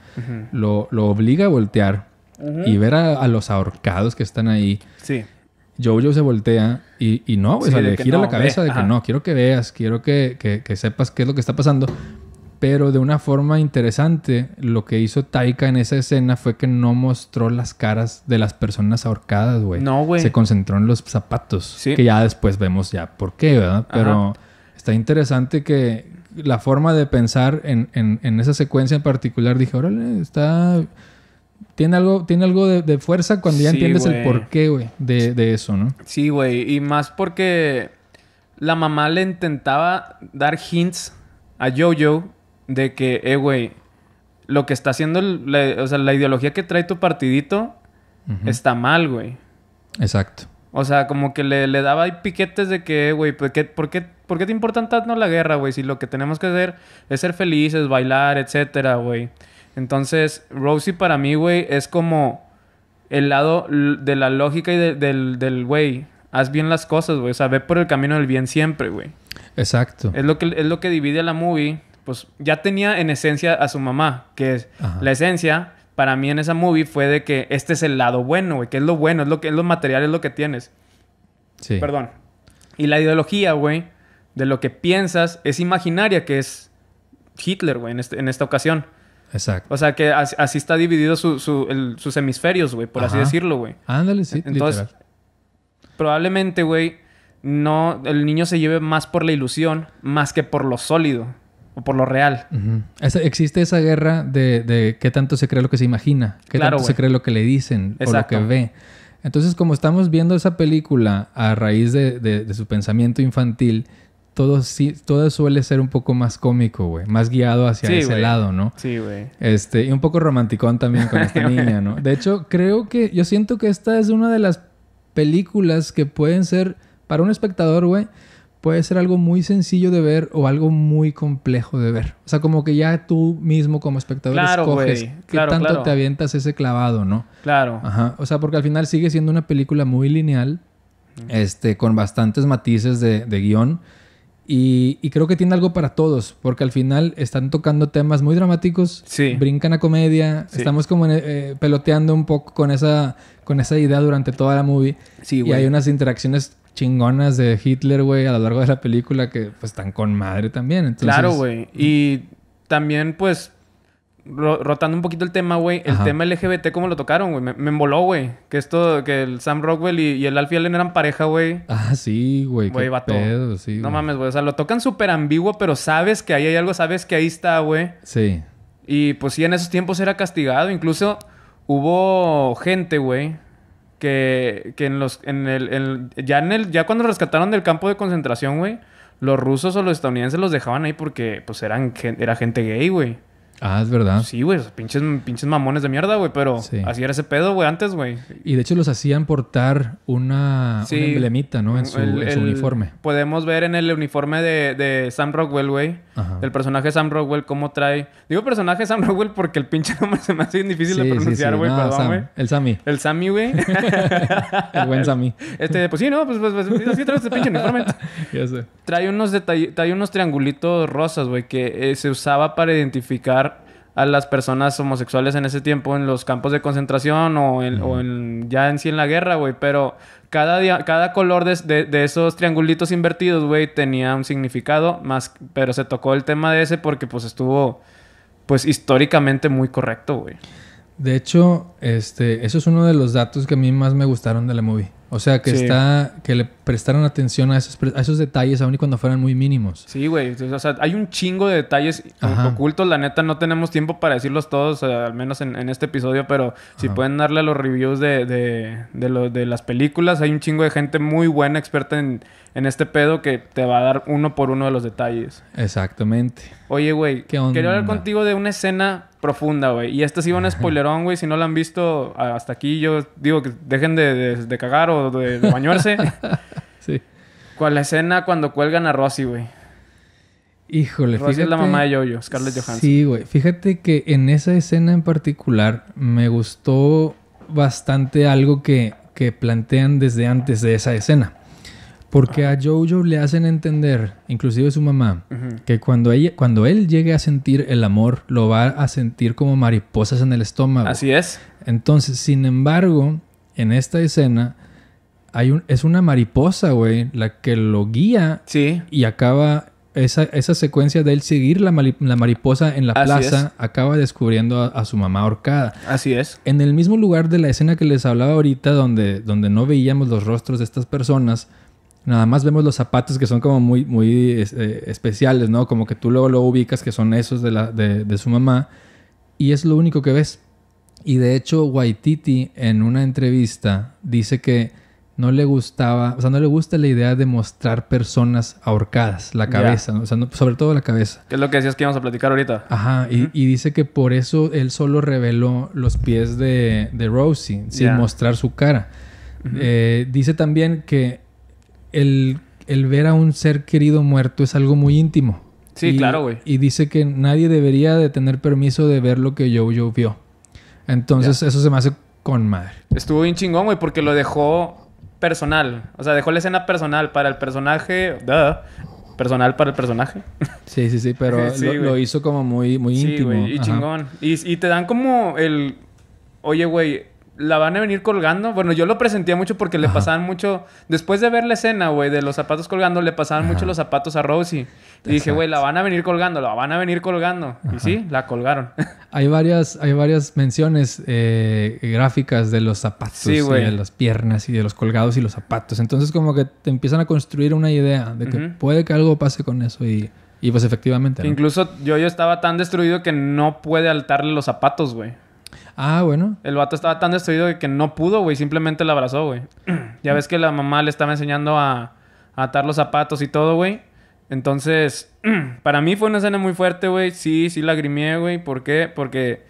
lo, lo, obliga a voltear y ver a, a los ahorcados que están ahí. Sí Jojo se voltea y, no, güey, Se le gira la cabeza de que no, quiero que veas, quiero que, sepas qué es lo que está pasando. Pero de una forma interesante, lo que hizo Taika en esa escena fue que no mostró las caras de las personas ahorcadas, güey. No, güey. Se concentró en los zapatos. Que ya después vemos ya por qué, ¿verdad? Pero está interesante que la forma de pensar en, en esa secuencia en particular, dije, órale, está tiene algo, tiene algo de, fuerza cuando ya entiendes el porqué, güey, de, eso, ¿no? Sí, güey. Y más porque la mamá le intentaba dar hints a Jojo de que, eh, güey, lo que está haciendo, o sea, la ideología que trae tu partidito está mal, güey. Exacto. O sea, como que le, daba piquetes de que, eh, güey, ¿por qué, ¿por qué te importa tanto la guerra, güey? Si lo que tenemos que hacer es ser felices, bailar, etcétera, güey. Entonces, Rosie para mí, güey, es como el lado de la lógica y del, del, güey, haz bien las cosas, güey. O sea, ve por el camino del bien siempre, güey. Exacto. Es lo que, es lo que divide a la movie. Pues ya tenía en esencia a su mamá, que es la esencia. Para mí en esa movie fue de que este es el lado bueno, güey, que es lo bueno, es lo que es lo material, es lo que tienes. Sí. Perdón. Y la ideología, güey, de lo que piensas es imaginaria, que es Hitler, güey, en, este, en esta ocasión. Exacto. O sea, que así, está dividido sus hemisferios, güey, por así decirlo, güey. Ándale, sí, Entonces, probablemente, güey, no, el niño se lleve más por la ilusión, más que por lo sólido o por lo real. existe esa guerra de, qué tanto se cree lo que se imagina, qué tanto se cree lo que le dicen o lo que ve. Entonces, como estamos viendo esa película a raíz de su pensamiento infantil, todo, todo suele ser un poco más cómico, güey. Más guiado hacia ese lado, ¿no? Sí, güey. Este, y un poco romanticón también con esta niña, ¿no? De hecho, creo que, yo siento que esta es una de las películas que pueden ser, para un espectador, güey, puede ser algo muy sencillo de ver o algo muy complejo de ver. O sea, como que ya tú mismo como espectador claro, escoges qué tanto te avientas ese clavado, ¿no? Claro. Ajá. O sea, porque al final sigue siendo una película muy lineal, este, con bastantes matices de guión y, creo que tiene algo para todos, porque al final están tocando temas muy dramáticos, brincan a comedia, estamos como eh, peloteando un poco con esa, con esa idea durante toda la movie. y hay unas interacciones chingonas de Hitler, güey, a lo largo de la película que pues están con madre también. Claro, güey. Y también pues rotando un poquito el tema, güey, el tema LGBT, ¿cómo lo tocaron, güey? Me, me emboló, güey. Que esto, que el Sam Rockwell y, el Alfie Allen eran pareja, güey. Ah, sí, güey. Güey, no mames, güey. O sea, lo tocan súper ambiguo, pero sabes que ahí hay algo, sabes que ahí está, güey. Sí. Y pues sí, en esos tiempos era castigado. Incluso hubo gente, güey. Que, que en los. En el, ya en el. Ya cuando rescataron del campo de concentración, güey. Los rusos o los estadounidenses los dejaban ahí porque pues eran era gente gay, güey. Ah, es verdad. Sí, güey, pinches, pinches mamones de mierda, güey, pero así era ese pedo, güey, antes, güey. Y de hecho los hacían portar una, emblemita, ¿no? En su, en su uniforme. Podemos ver en el uniforme de, de Sam Rockwell, güey el personaje Sam Rockwell, cómo trae. Digo personaje Sam Rockwell porque el pinche nombre se me hace difícil de pronunciar, güey, sí, perdón, güey. El Sammy. El Sammy, güey. el buen Sammy. Este, pues sí, no, pues, pues, pues así trae este pinche uniforme. ya sé. Trae unos, trae unos triangulitos rosas, güey, que eh, se usaba para identificar a las personas homosexuales en ese tiempo en los campos de concentración o, en, ya en sí en la guerra, güey. Pero cada, cada color de, de, esos triangulitos invertidos, güey, tenía un significado más... Pero se tocó el tema de ese porque pues estuvo, pues históricamente muy correcto, güey. De hecho, este, eso es uno de los datos que a mí más me gustaron de la movie. O sea, que está que le prestaron atención a esos, a esos detalles, aún y cuando fueran muy mínimos. Sí, güey. O sea, hay un chingo de detalles ocultos. La neta, no tenemos tiempo para decirlos todos, eh, al menos en, este episodio, pero si pueden darle a los reviews de, de, de, las películas, hay un chingo de gente muy buena, experta en, en este pedo que te va a dar uno por uno de los detalles. Exactamente. Oye, güey, quería hablar contigo de una escena profunda, güey. Y esta sí va un spoilerón, güey. Si no la han visto hasta aquí, yo digo que dejen de, cagar o de, bañarse. sí. ¿Cuál la escena cuando cuelgan a Rossi, güey? Híjole, fíjate, es la mamá de Scarlett Johansson. Sí, güey. Fíjate que en esa escena en particular me gustó bastante algo que plantean desde antes de esa escena. Porque a Jojo le hacen entender, inclusive su mamá, que cuando, ella, cuando él llegue a sentir el amor, lo va a sentir como mariposas en el estómago. Así es. Entonces, sin embargo, en esta escena, hay un, es una mariposa, güey, la que lo guía sí. y acaba esa, secuencia de él seguir la, mariposa en la plaza acaba descubriendo a, su mamá ahorcada. Así es. En el mismo lugar de la escena que les hablaba ahorita, donde, donde no veíamos los rostros de estas personas, Nada más vemos los zapatos que son como muy, muy eh, especiales, ¿no? Como que tú luego lo ubicas que son esos de, la, de, su mamá. Y es lo único que ves. Y de hecho, Waititi en una entrevista dice que no le gustaba, o sea, no le gusta la idea de mostrar personas ahorcadas, la cabeza, o sea, sobre todo la cabeza. qué es lo que decías que íbamos a platicar ahorita. Ajá, y, dice que por eso él solo reveló los pies de, de Rosie, sin mostrar su cara. Eh, dice también que el, ver a un ser querido muerto es algo muy íntimo. Sí, claro, güey. Y dice que nadie debería de tener permiso de ver lo que Jojo vio. Entonces, eso se me hace con madre. Estuvo bien chingón, güey, porque lo dejó personal. O sea, dejó la escena personal para el personaje. Personal para el personaje. Sí, sí, sí, pero lo, hizo como muy, muy sí, íntimo. y chingón. y, te dan como el. Oye, güey, la van a venir colgando. Bueno, yo lo presentía mucho porque le pasaban mucho. Después de ver la escena, güey, de los zapatos colgando, le pasaban mucho los zapatos a Rosie. Y dije, güey, la van a venir colgando, la van a venir colgando. Y sí, la colgaron. hay varias, hay varias menciones eh, gráficas de los zapatos y de las piernas y de los colgados y los zapatos. Entonces, como que te empiezan a construir una idea de que puede que algo pase con eso y. pues efectivamente. Incluso yo, yo estaba tan destruido que no puede altarle los zapatos, güey. Ah, bueno. El vato estaba tan destruido que no pudo, güey. Simplemente la abrazó, güey. ya ves que la mamá le estaba enseñando a, atar los zapatos y todo, güey. Entonces, para mí fue una escena muy fuerte, güey. Sí, sí lagrimé, güey. ¿Por qué? Porque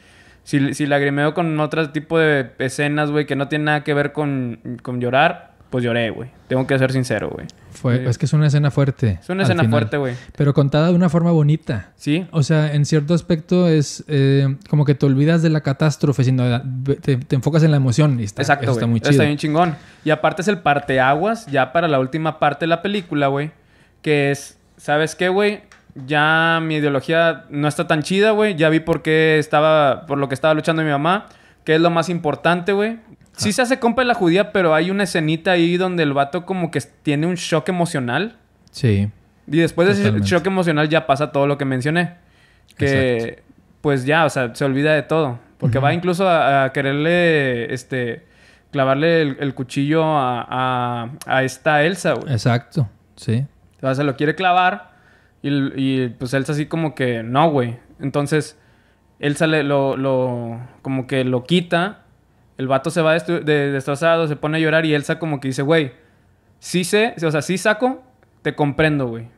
si, si lagrimeo con otro tipo de escenas, güey, que no tiene nada que ver con, con llorar, pues lloré, güey. Tengo que ser sincero, güey. es que es una escena fuerte. Es una escena fuerte, güey. Pero contada de una forma bonita. Sí. O sea, en cierto aspecto es eh, como que te olvidas de la catástrofe, sino te, enfocas en la emoción. Y está, Exacto. está muy chido. Está bien chingón. Y aparte es el parte aguas, ya para la última parte de la película, güey. Que es, ¿sabes qué, güey? Ya mi ideología no está tan chida, güey. Ya vi por qué estaba, por lo que estaba luchando mi mamá. Que es lo más importante, güey Sí se hace compa de la judía, pero hay una escenita ahí donde el vato como que tiene un shock emocional. Sí. Y después de ese shock emocional ya pasa todo lo que mencioné. Que pues ya, o sea, se olvida de todo. Porque va incluso a, quererle, este, clavarle el, cuchillo a, a, esta Elsa, güey. Exacto, sí. O sea, se lo quiere clavar y, pues Elsa así como que no, güey. Entonces, Elsa lo, lo, como que lo quita el vato se va destrozado, se pone a llorar y Elsa como que dice, güey, sí sé, o sea, sí saco, te comprendo, güey.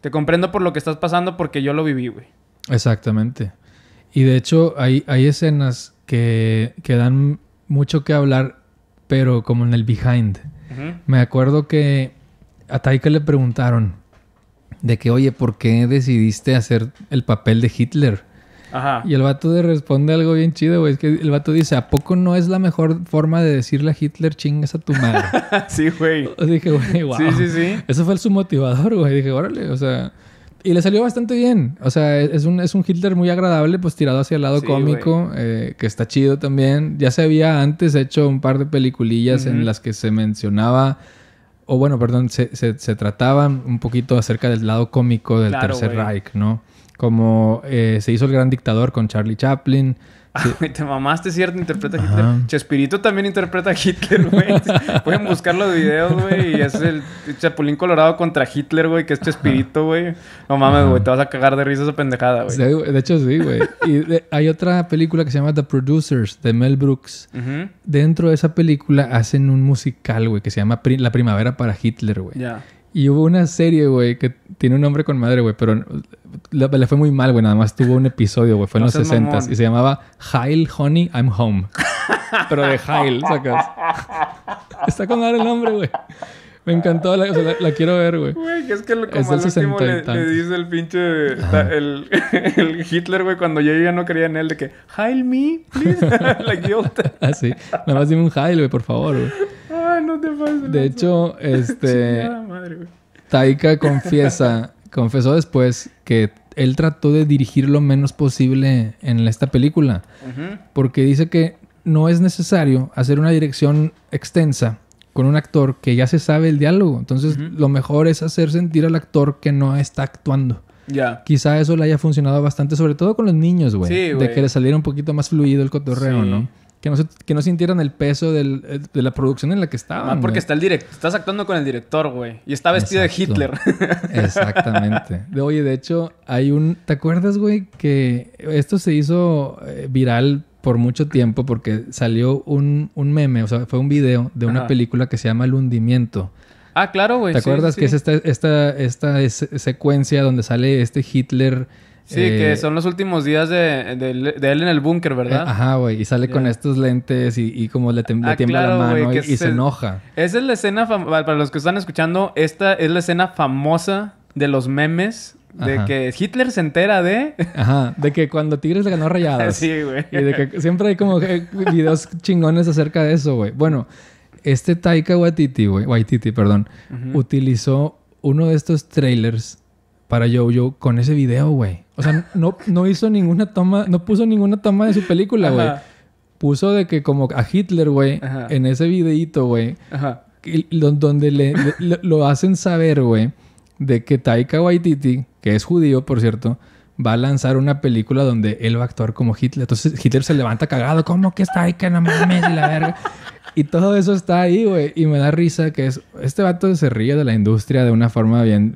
Te comprendo por lo que estás pasando porque yo lo viví, güey. Exactamente. Y de hecho hay, escenas que, dan mucho que hablar, pero como en el behind. Me acuerdo que a Taika le preguntaron de que, oye, ¿por qué decidiste hacer el papel de Hitler? Y el vato le responde algo bien chido, güey. Es que el vato dice, ¿a poco no es la mejor forma de decirle a Hitler chingas a tu madre? sí, güey. Dije, güey, wow. Sí, sí, sí. Eso fue su motivador, güey. Dije, órale, o sea... Y le salió bastante bien. O sea, es un, es un Hitler muy agradable, pues tirado hacia el lado cómico, eh, que está chido también. Ya se había antes hecho un par de peliculillas en las que se mencionaba o bueno, perdón, se, se, trataba un poquito acerca del lado cómico del Tercer Reich, ¿no? como eh, se hizo el gran dictador con Charlie Chaplin. Ah, güey! te mamaste, cierto, interpreta a Hitler. Chespirito también interpreta a Hitler, güey. Pueden buscar los videos, güey. Y es el Chapulín Colorado contra Hitler, güey, que es Chespirito, güey. No mames, güey, te vas a cagar de risa esa pendejada, güey. de hecho, sí, güey. Y hay otra película que se llama The Producers de Mel Brooks. Dentro de esa película hacen un musical, güey, que se llama La Primavera para Hitler, güey. Ya. Y hubo una serie, güey, que tiene un nombre con madre, güey, pero le, fue muy mal, güey. Nada más tuvo un episodio, güey. Fue en los 60 y se llamaba Heil Honey, I'm Home. pero de Heil, sacas. Está con madre el nombre, güey. Me encantó, la, la, quiero ver, güey. Güey, es que lo, como es el último le, dice el pinche... el, Hitler, güey, cuando yo ya no creía en él, de que... Heil me, please. la guiota. Así. Nada más dime un Heil, güey, por favor, güey. De hecho, este. Taika confiesa, confesó después que él trató de dirigir lo menos posible en esta película. Porque dice que no es necesario hacer una dirección extensa con un actor que ya se sabe el diálogo. Entonces, lo mejor es hacer sentir al actor que no está actuando. Ya. Quizá eso le haya funcionado bastante, sobre todo con los niños, güey. de que le saliera un poquito más fluido el cotorreo, ¿no? que no, sintieran el peso eh, de la producción en la que ah, estaban. Ah, porque está el directo estás actuando con el director, güey. Y está vestido de Hitler. Exactamente. oye, de hecho, hay un. ¿Te acuerdas, güey? Que esto se hizo eh, viral por mucho tiempo porque salió un, meme, o sea, fue un video de una película que se llama El hundimiento. Ah, claro, güey. ¿Te acuerdas que es esta, secuencia donde sale este Hitler Sí, que eh, son los últimos días de, él en el búnker, ¿verdad? Eh, ajá, güey. Y sale con estos lentes y, como le, ah, tiembla la mano y, se, enoja. Esa es la escena, para los que están escuchando, esta es la escena famosa de los memes. De que Hitler se entera de... Ajá, de que cuando Tigres le ganó rayadas. sí, güey. Y de que siempre hay como videos chingones acerca de eso, güey. Bueno, este Taika Waititi, güey, Waititi, perdón, utilizó uno de estos trailers para Jojo con ese video, güey. O sea, no, no hizo ninguna toma, no puso ninguna toma de su película, güey. Puso de que como a Hitler, güey, en ese videíto, güey, donde le, lo hacen saber, güey, de que Taika Waititi, que es judío, por cierto, va a lanzar una película donde él va a actuar como Hitler. Entonces Hitler se levanta cagado, ¿cómo que es Taika? No mames, la verga. Y todo eso está ahí, güey. Y me da risa que es... Este vato se ríe de la industria de una forma bien,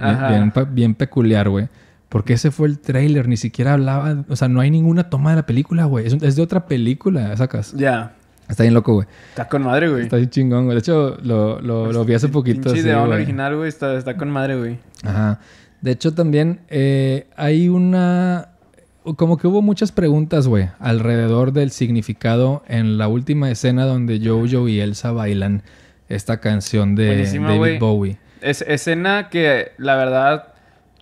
bien, peculiar, güey. Porque ese fue el tráiler, ni siquiera hablaba... O sea, no hay ninguna toma de la película, güey. Es, de otra película, sacas. Ya. Está bien loco, güey. Está con madre, güey. Está chingón, güey. De hecho, lo, vi hace poquito. Sí, de original, güey. Está, con madre, güey. Ajá. De hecho, también eh, hay una como que hubo muchas preguntas, güey, alrededor del significado en la última escena donde Jojo y Elsa bailan esta canción de David Bowie. Es escena que la verdad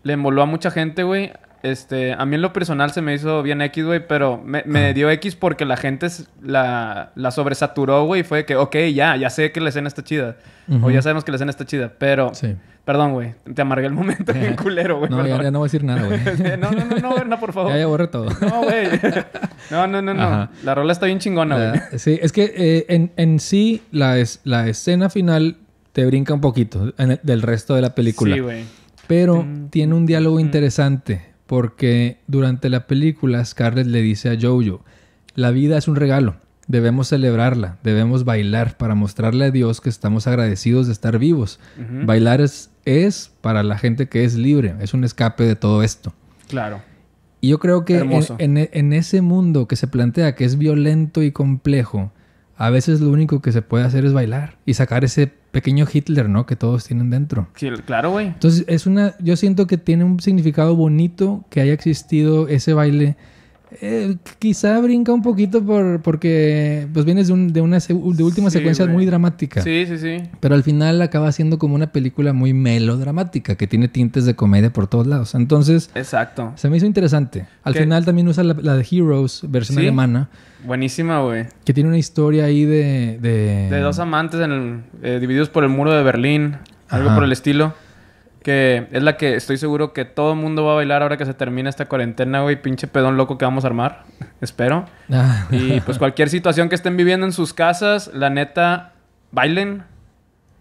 le envolvió a mucha gente, güey. Este, a mí en lo personal se me hizo bien X, güey, pero me, dio X porque la gente la, la sobresaturó, güey, y fue que, ok, ya, ya sé que la escena está chida. O ya sabemos que la escena está chida, pero... Perdón, güey, te amargué el momento bien culero, güey. No, ya, no voy a decir nada, güey. no, no, no, no, por favor. Ya, ya borré todo. no, güey. No, no, no, no. La rola está bien chingona, güey. sí, es que eh, en, en, sí la, es, la escena final te brinca un poquito del resto de la película. Sí, güey. Pero mm, tiene un diálogo mm, mm. interesante porque durante la película Scarlett le dice a Jojo, la vida es un regalo, debemos celebrarla, debemos bailar para mostrarle a Dios que estamos agradecidos de estar vivos. Bailar es, para la gente que es libre, es un escape de todo esto. Claro. Y yo creo que en, ese mundo que se plantea que es violento y complejo, a veces lo único que se puede hacer es bailar y sacar ese pequeño Hitler, ¿no? Que todos tienen dentro. Sí, claro, güey. Entonces, es una, yo siento que tiene un significado bonito que haya existido ese baile eh, quizá brinca un poquito por, porque pues vienes de, de una de última secuencia muy dramática. Sí, sí, sí. Pero al final acaba siendo como una película muy melodramática que tiene tintes de comedia por todos lados. Entonces, exacto. Se me hizo interesante. Al final también usa la, de Heroes, versión alemana. Buenísima, güey. Que tiene una historia ahí de. De, dos amantes en eh, divididos por el muro de Berlín. Algo por el estilo que es la que estoy seguro que todo el mundo va a bailar ahora que se termina esta cuarentena, güey. Pinche pedón loco que vamos a armar, espero. Ah. Y pues cualquier situación que estén viviendo en sus casas, la neta, bailen,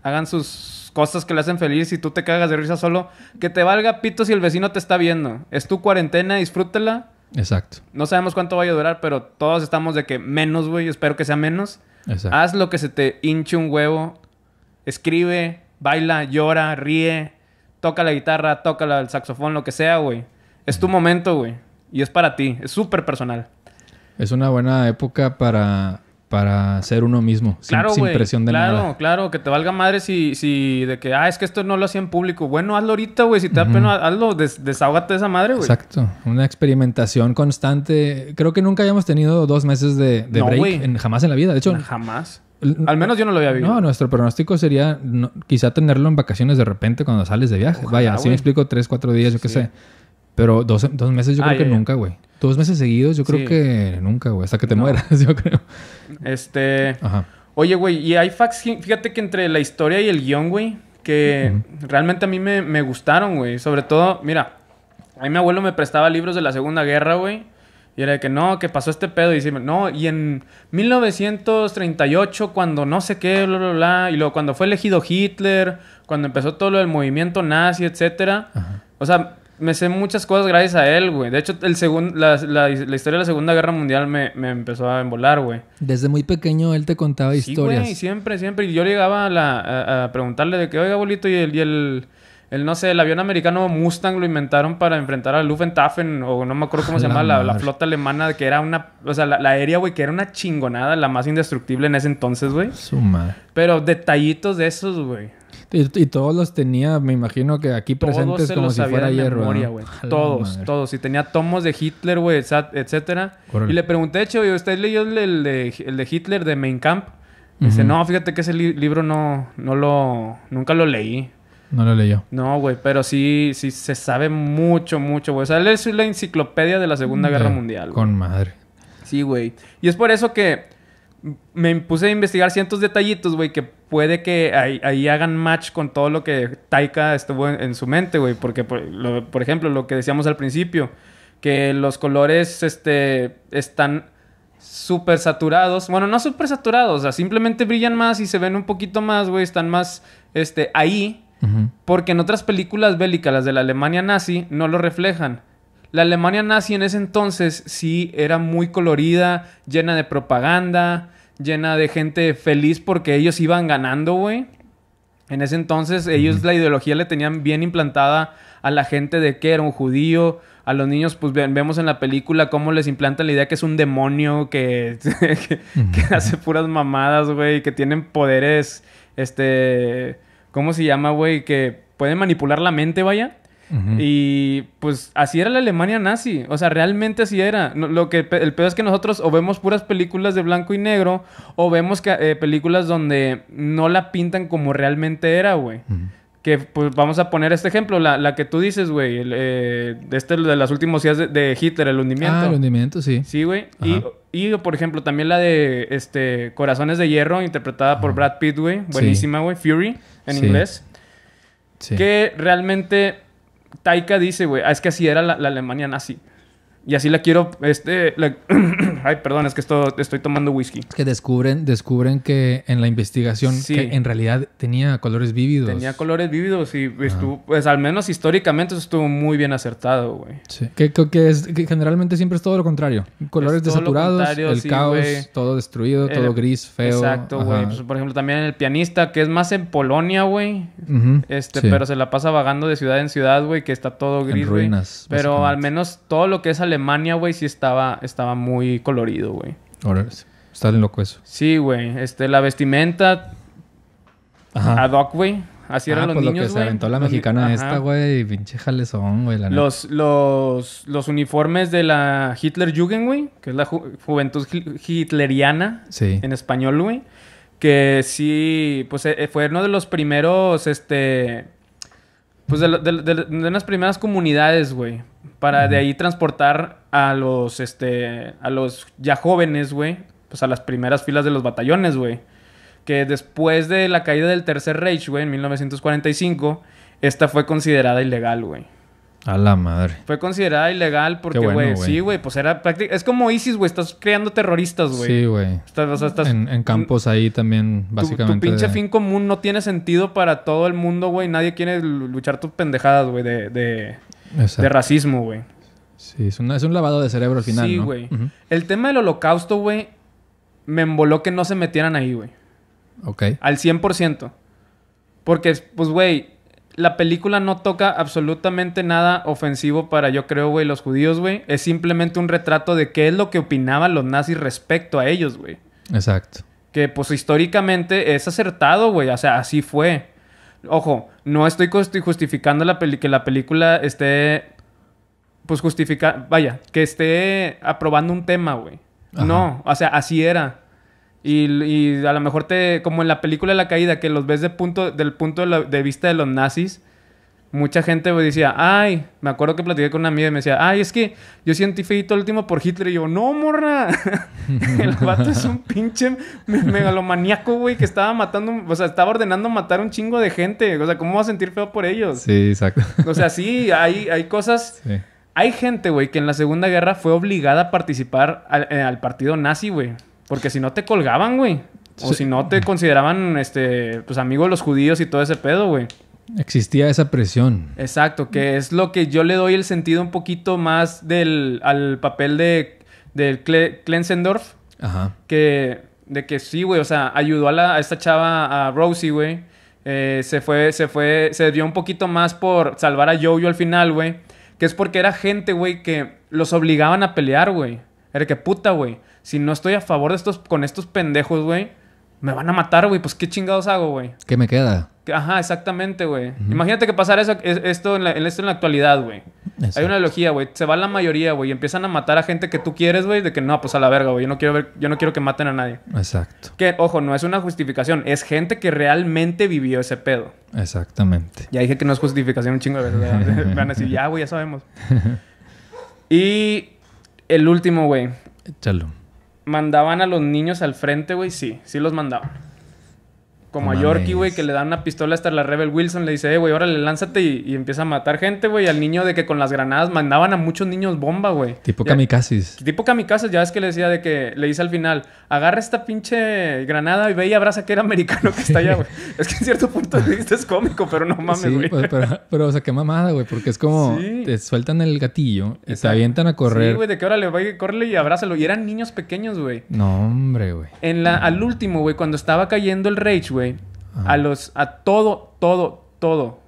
hagan sus cosas que le hacen feliz y tú te cagas de risa solo. Que te valga pito si el vecino te está viendo. Es tu cuarentena, disfrútela. Exacto. No sabemos cuánto vaya a durar, pero todos estamos de que menos, güey. Espero que sea menos. Haz lo que se te hinche un huevo. Escribe, baila, llora, ríe toca la guitarra, toca el saxofón, lo que sea, güey. Es tu momento, güey. Y es para ti. Es súper personal. Es una buena época para, para ser uno mismo. sin, presión de claro, nada. Claro, claro. Que te valga madre si, si... De que, ah, es que esto no lo hacía en público. Bueno, hazlo ahorita, güey. Si te da pena, hazlo. desahógate de esa madre, güey. Exacto. Una experimentación constante. Creo que nunca hayamos tenido dos meses de, break. En, jamás en la vida. De hecho... Jamás. Al menos yo no lo había visto. No, nuestro pronóstico sería quizá tenerlo en vacaciones de repente cuando sales de viaje. Vaya, así me explico, tres, cuatro días, yo qué sé. Pero dos, meses yo ah, creo que nunca, güey. Dos meses seguidos yo creo que nunca, güey. Hasta que te mueras, yo creo. Este... Oye, güey, y hay facts, fíjate que entre la historia y el guión, güey, que realmente a mí me, me gustaron, güey. Sobre todo, mira, a mí mi abuelo me prestaba libros de la Segunda Guerra, güey. Y era de que no, que pasó este pedo. Y no, y en 1938, cuando no sé qué, bla, bla, bla. Y luego cuando fue elegido Hitler, cuando empezó todo lo del movimiento nazi, etcétera. O sea, me sé muchas cosas gracias a él, güey. De hecho, el segundo la, historia de la Segunda Guerra Mundial me, empezó a embolar, güey. Desde muy pequeño él te contaba historias. Sí, siempre, siempre. Y yo llegaba a, a, preguntarle de que, oiga, abuelito, y él... y el el no sé, el avión americano Mustang lo inventaron para enfrentar a Luftwaffe o no me acuerdo cómo se llama la, flota alemana que era una, o sea, la, la aérea, güey, que era una chingonada, la más indestructible en ese entonces, güey. Suma. Pero detallitos de esos, güey. Y, todos los tenía, me imagino que aquí presentes como si fuera hierro, Todos, todos. Y tenía tomos de Hitler, güey, etcétera. Y le pregunté, de hecho, ¿usted leyó el, de, el de Hitler de Mein Camp Dice, no, fíjate que ese libro no, no lo, nunca lo leí. No lo leyó. No, güey, pero sí, sí se sabe mucho, mucho, güey. O sea, él es la enciclopedia de la Segunda mm, Guerra Mundial. Con madre. Sí, güey. Y es por eso que me puse a investigar ciertos detallitos, güey, que puede que ahí, hagan match con todo lo que Taika estuvo en, su mente, güey. Porque, por, ejemplo, lo que decíamos al principio, que los colores este, están súper saturados. Bueno, no súper saturados, o sea, simplemente brillan más y se ven un poquito más, güey, están más este, ahí porque en otras películas bélicas, las de la Alemania nazi, no lo reflejan. La Alemania nazi en ese entonces sí era muy colorida, llena de propaganda, llena de gente feliz porque ellos iban ganando, güey. En ese entonces ellos la ideología le tenían bien implantada a la gente de que era un judío. A los niños, pues vemos en la película cómo les implanta la idea que es un demonio, que, que hace puras mamadas, güey, que tienen poderes, este ¿Cómo se llama, güey? Que puede manipular la mente, vaya. Y pues así era la Alemania nazi, o sea, realmente así era. lo que el peor es que nosotros o vemos puras películas de blanco y negro o vemos eh, películas donde no la pintan como realmente era, güey. Que pues vamos a poner este ejemplo, la, que tú dices, güey, eh, este de las últimos días de, Hitler, el hundimiento. Ah, el hundimiento, sí. Sí, güey. Y, y, por ejemplo, también la de este Corazones de Hierro, interpretada por Brad Pitt, güey. Buenísima, güey. Fury, en inglés. Que realmente Taika dice, güey, ah, es que así era la Alemania nazi. Y así la quiero, este, ay, perdón, es que estoy tomando whisky. Es que descubren, descubren que en la investigación, sí. en realidad tenía colores vívidos. Tenía colores vívidos y estuvo, pues al menos históricamente estuvo muy bien acertado, güey. Sí. Que, que, es, generalmente siempre es todo lo contrario. Colores desaturados, el caos, todo destruido, todo gris, feo. Exacto, güey. Pues, por ejemplo, también el pianista, que es más en Polonia, güey. Este, pero se la pasa vagando de ciudad en ciudad, güey, que está todo gris, ruinas Pero al menos todo lo que es al Alemania, güey, sí estaba, estaba muy colorido, güey. Ahora, está en loco eso. Sí, güey. Este, la vestimenta... Ajá. Ad hoc, güey. Así era eran ah, los pues niños, lo que se aventó la mexicana esta, güey. Pinche jalezón, güey. Los, los, los uniformes de la Hitlerjugend, güey. Que es la juventud hitleriana. Sí. En español, güey. Que sí... Pues eh, fue uno de los primeros, este pues de, de, unas primeras comunidades, güey. Para de ahí transportar a los, este, a los ya jóvenes, güey. Pues a las primeras filas de los batallones, güey. Que después de la caída del Tercer Reich, güey, en 1945, esta fue considerada ilegal, güey. A la madre. Fue considerada ilegal porque, güey, sí, güey, pues era práctica. Es como ISIS, güey, estás creando terroristas, güey. Sí, güey. en, campos ahí también, básicamente. Tu, pinche fin común no tiene sentido para todo el mundo, güey. Nadie quiere luchar tus pendejadas, güey, de, de, racismo, güey. Sí, es, es, un lavado de cerebro al final. Sí, güey. El tema del holocausto, güey, me emboló que no se metieran ahí, güey. Ok. Al 100%. Porque, pues, güey, la película no toca absolutamente nada ofensivo para, yo creo, güey, los judíos, güey. Es simplemente un retrato de qué es lo que opinaban los nazis respecto a ellos, güey. Exacto. Que, pues, históricamente es acertado, güey. O sea, así fue. Ojo, no estoy justificando la que la película esté... Pues justifica... Vaya, que esté aprobando un tema, güey. No, o sea, así era. Y, a lo mejor te, como en la película La Caída, que los ves de punto, del punto de, vista de los nazis, mucha gente decía, ay, me acuerdo que platiqué con una amiga y me decía, ay, es que yo sentí feito el último por Hitler. Y yo, no, morra. el vato es un pinche megalomaníaco, güey, que estaba matando, o sea, estaba ordenando matar un chingo de gente. O sea, ¿cómo va a sentir feo por ellos? Sí, exacto. O sea, sí, hay, hay cosas. Hay gente, güey, que en la Segunda Guerra fue obligada a participar al eh, partido nazi, güey. Porque si no te colgaban, güey. O si no te consideraban, este, pues amigos de los judíos y todo ese pedo, güey. Existía esa presión. Exacto, que es lo que yo le doy el sentido un poquito más al papel de, del Klensendorf. Ajá. Que, de que sí, güey, o sea, ayudó a, esta chava, a Rosie, güey. Eh, se fue, se fue, se dio un poquito más por salvar a Jojo al final, güey. Que es porque era gente, güey, que los obligaban a pelear, güey. Era que puta, güey. Si no estoy a favor de estos, con estos pendejos, güey, me van a matar, güey. Pues qué chingados hago, güey. ¿Qué me queda? Ajá, exactamente, güey. Imagínate que pasara esto, en la, esto en la actualidad, güey. Hay una elogía, güey. Se va la mayoría, güey. empiezan a matar a gente que tú quieres, güey. De que no, pues a la verga, güey. Yo no quiero ver, yo no quiero que maten a nadie. Exacto. Que, ojo, no es una justificación. Es gente que realmente vivió ese pedo. Exactamente. Ya dije que no es justificación un chingo de veces. Van a decir, ya, güey, ya sabemos. y el último, güey. Échalo. ¿Mandaban a los niños al frente, güey? Sí, sí los mandaban como a Yorkie, güey, que le dan una pistola hasta la Rebel Wilson, le dice, eh, güey, le lánzate y, empieza a matar gente, güey. Al niño de que con las granadas mandaban a muchos niños bomba, güey. Tipo kamikazes. Tipo kamikazes, ya ves que le decía de que le dice al final, agarra esta pinche granada y ve y abraza que era americano que está allá, güey. es que en cierto punto de vista es cómico, pero no mames, güey. Sí, pues, pero, pero, o sea, qué mamada, güey, porque es como te sueltan el gatillo y te avientan a correr. Sí, güey, de que órale, güey, córrele y abrázalo. Y eran niños pequeños, güey. No, hombre, güey. En la, al último, güey, cuando estaba cayendo el Rage, a los, a todo, todo, todo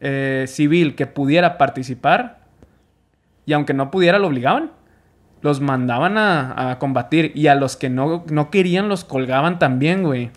eh, civil que pudiera participar, y aunque no pudiera, lo obligaban. Los mandaban a, combatir y a los que no, no querían los colgaban también, güey.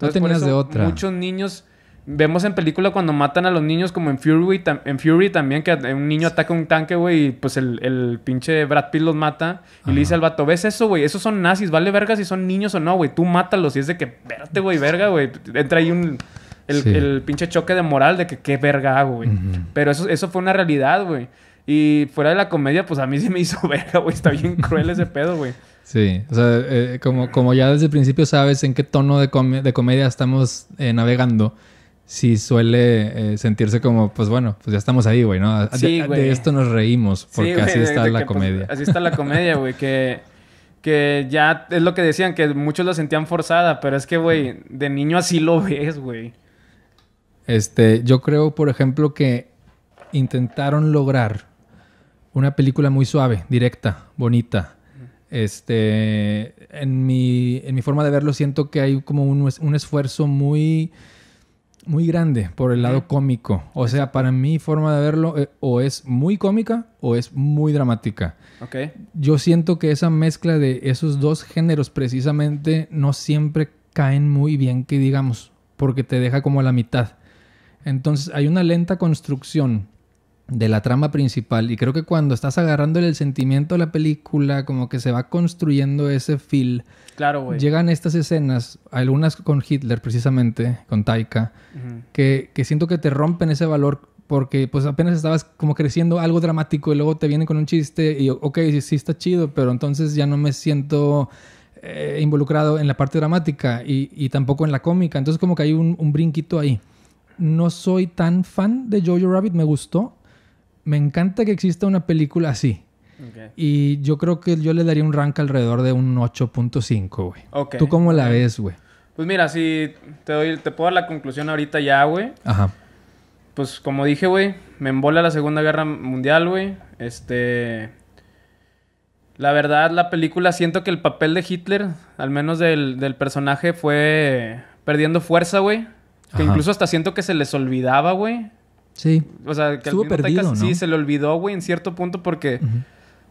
Muchos niños Vemos en película cuando matan a los niños, como en Fury, en Fury también, que un niño ataca un tanque, güey, y pues el, pinche Brad Pitt los mata. Y le dice al vato, ¿ves eso, güey? Esos son nazis, vale verga si son niños o no, güey. Tú mátalos. Y es de que, espérate, güey, verga, güey. Entra ahí un... El, pinche choque de moral de que qué verga hago, güey. Pero eso, eso fue una realidad, güey. Y fuera de la comedia, pues a mí sí me hizo verga, güey. Está bien cruel ese pedo, güey. Sí, o sea, eh, como, como ya desde el principio sabes en qué tono de, comedia estamos eh, navegando, sí suele eh, sentirse como, pues bueno, pues ya estamos ahí, güey, ¿no? De, de esto nos reímos, porque así, está la pues, comedia. así está la comedia, güey, que, que ya es lo que decían, que muchos lo sentían forzada, pero es que, güey, de niño así lo ves, güey. Este, yo creo, por ejemplo, que intentaron lograr una película muy suave, directa, bonita. Este, en mi, en mi forma de verlo, siento que hay como un, un esfuerzo muy muy grande por el lado cómico. O sea, para mi forma de verlo, eh, o es muy cómica o es muy dramática. Okay. Yo siento que esa mezcla de esos dos géneros precisamente no siempre caen muy bien, que digamos, porque te deja como a la mitad. Entonces hay una lenta construcción de la trama principal. Y creo que cuando estás agarrándole el sentimiento a la película, como que se va construyendo ese feel. Claro, Llegan estas escenas, algunas con Hitler precisamente, con Taika, que, siento que te rompen ese valor porque pues apenas estabas como creciendo algo dramático y luego te vienen con un chiste y ok, sí, está chido, pero entonces ya no me siento eh, involucrado en la parte dramática y, tampoco en la cómica. Entonces como que hay un, un brinquito ahí. No soy tan fan de Jojo Rabbit, me gustó, me encanta que exista una película así. Y yo creo que yo le daría un rank alrededor de un 8.5, güey. ¿Tú cómo la ves, güey? Pues mira, si te doy, te puedo dar la conclusión ahorita ya, güey. Ajá. Pues como dije, güey, me embola la Segunda Guerra Mundial, güey. Este. La verdad, la película siento que el papel de Hitler, al menos del, personaje, fue perdiendo fuerza, güey. Que incluso hasta siento que se les olvidaba, güey. Sí. O sea, que al perdido, sí se le olvidó, güey, en cierto punto porque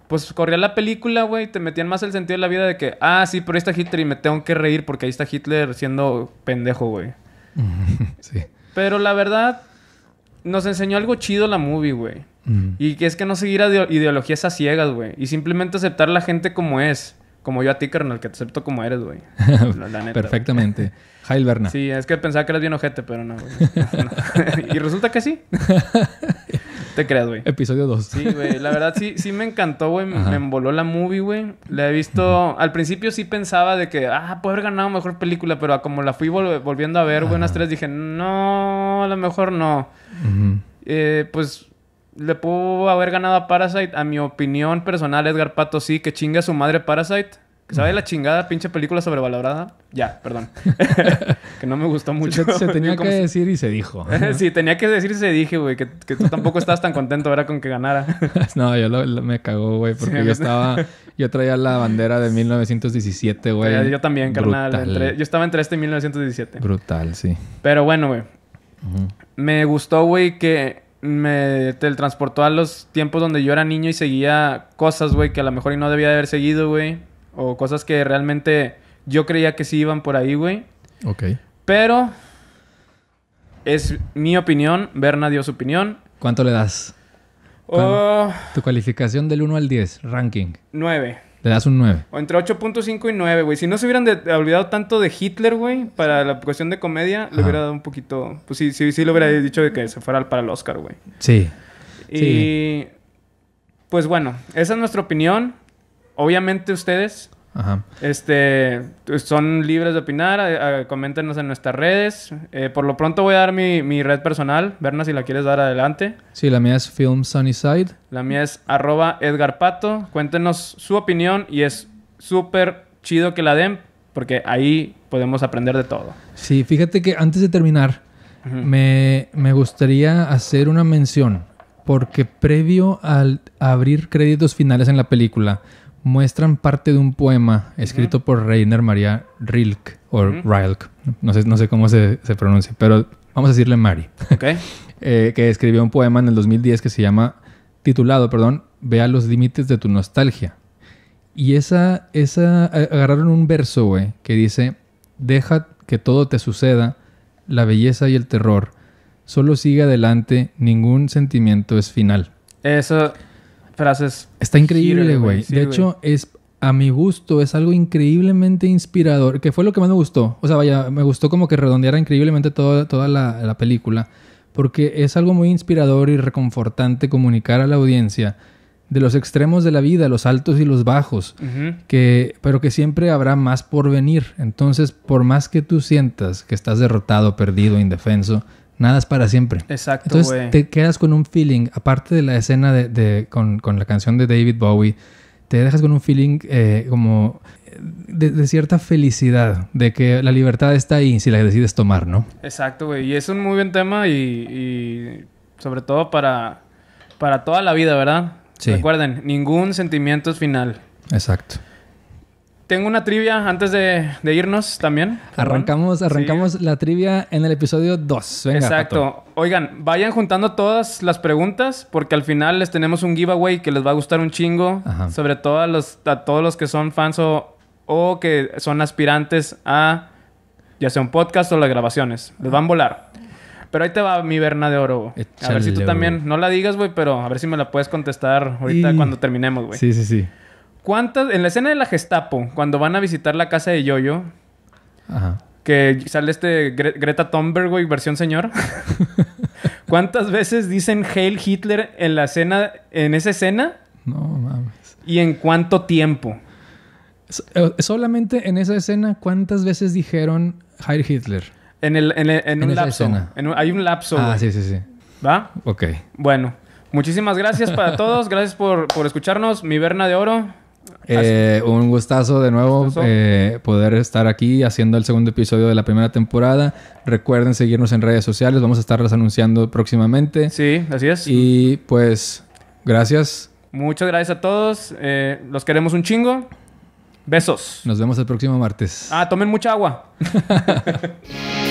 pues corría la película, güey, te metían más el sentido de la vida de que, ah, sí, pero ahí está Hitler y me tengo que reír porque ahí está Hitler siendo pendejo, güey. sí. Pero la verdad nos enseñó algo chido la movie, güey. Y que es que no seguir a ideologías a ciegas, güey, y simplemente aceptar a la gente como es. Como yo a ti, carnal, que te acepto como eres, güey. Perfectamente. Jail Berna. Sí, es que pensaba que eras bien ojete, pero no. y resulta que sí. Te creas, güey. Episodio 2. Sí, güey. La verdad sí, sí me encantó, güey. Me envoló la movie, güey. La he visto. Al principio sí pensaba de que, ah, puede haber ganado mejor película, pero como la fui volviendo a ver, güey, unas tres dije, no, a lo mejor no. Eh, pues le pudo haber ganado a Parasite. A mi opinión personal, Edgar Pato sí, que chingue a su madre Parasite. ¿Sabes la chingada pinche película sobrevalorada. Ya, perdón. que no me gustó mucho. Se, tenía que decir y se dijo. sí, tenía que decir y se dije, güey. Que, tú tampoco estabas tan contento ahora con que ganara. no, yo lo, me cagó, güey. Porque yo estaba... Yo traía la bandera de 1917, güey. Yo también, carnal. yo estaba entre este y 1917. Brutal, sí. Pero bueno, güey. Me gustó, güey, que me teletransportó a los tiempos donde yo era niño y seguía cosas, güey, que a lo mejor no debía de haber seguido, güey. O cosas que realmente yo creía que sí iban por ahí, güey. Ok. Pero es mi opinión. Berna dio su opinión. ¿Cuánto le das? Oh. tu calificación del 1 al 10, ranking. 9. Le das un 9. O entre 8.5 y 9, güey. Si no se hubieran olvidado tanto de Hitler, güey, para la cuestión de comedia, le hubiera dado un poquito. Pues sí, sí, sí, le hubiera dicho que se fuera para el Oscar, güey. Sí. Y. Pues bueno, esa es nuestra opinión obviamente ustedes Este, son libres de opinar, eh, eh, coméntenos en nuestras redes. Eh, por lo pronto voy a dar mi, red personal, Berna, si la quieres dar adelante. Sí, la mía es Film La mía es arroba Edgar Cuéntenos su opinión y es súper chido que la den porque ahí podemos aprender de todo. Sí, fíjate que antes de terminar, me, me gustaría hacer una mención porque previo al abrir créditos finales en la película, muestran parte de un poema escrito por Reiner María Rilke, o Rilke, no sé, no sé cómo se, pronuncia, pero vamos a decirle Mari, okay. Eh, que escribió un poema en el 2010 que se llama, titulado, perdón, Vea los límites de tu nostalgia. Y esa, esa, agarraron un verso, güey, que dice, deja que todo te suceda, la belleza y el terror, solo sigue adelante, ningún sentimiento es final. Eso Gracias. Está increíble, güey. De hecho, es a mi gusto es algo increíblemente inspirador, que fue lo que más me gustó. O sea, vaya, me gustó como que redondeara increíblemente toda la, película, porque es algo muy inspirador y reconfortante comunicar a la audiencia de los extremos de la vida, los altos y los bajos, que, pero que siempre habrá más por venir. Entonces, por más que tú sientas que estás derrotado, perdido, indefenso, Nada es para siempre. Exacto. Entonces te quedas con un feeling, aparte de la escena de, con, con, la canción de David Bowie, te dejas con un feeling eh, como eh, de, cierta felicidad, de que la libertad está ahí si la decides tomar, ¿no? Exacto, güey. Y es un muy buen tema y, sobre todo para, para toda la vida, ¿verdad? Sí. Recuerden, ningún sentimiento es final. Exacto. Tengo una trivia antes de, irnos también. Arrancamos, arrancamos la trivia en el episodio 2. Exacto. Oigan, vayan juntando todas las preguntas porque al final les tenemos un giveaway que les va a gustar un chingo. Sobre todo a, los, todos los que son fans o, que son aspirantes a ya sea un podcast o las grabaciones. Les van a volar. Pero ahí te va mi Berna de Oro. A ver si tú también, no la digas, güey, pero a ver si me la puedes contestar ahorita cuando terminemos, güey. Sí, sí, sí. ¿Cuántas? En la escena de la Gestapo, cuando van a visitar la casa de Yoyo, que sale este Greta Thunberg, y versión señor. ¿Cuántas veces dicen Hail Hitler en la escena, en esa escena? No mames. ¿Y en cuánto tiempo? Eh, solamente en esa escena, ¿cuántas veces dijeron Heil Hitler? En, el, en, un lapso. hay un lapso. Ah, sí, sí, sí. ¿Va? Ok. Bueno, muchísimas gracias para todos. Gracias por, por escucharnos. Mi Berna de Oro. Eh, un gustazo de nuevo eh, poder estar aquí haciendo el segundo episodio de la primera temporada. Recuerden seguirnos en redes sociales, vamos a estarlas anunciando próximamente. Sí, así es. Y pues, gracias. Muchas gracias a todos, eh, los queremos un chingo. Besos. Nos vemos el próximo martes. Ah, tomen mucha agua.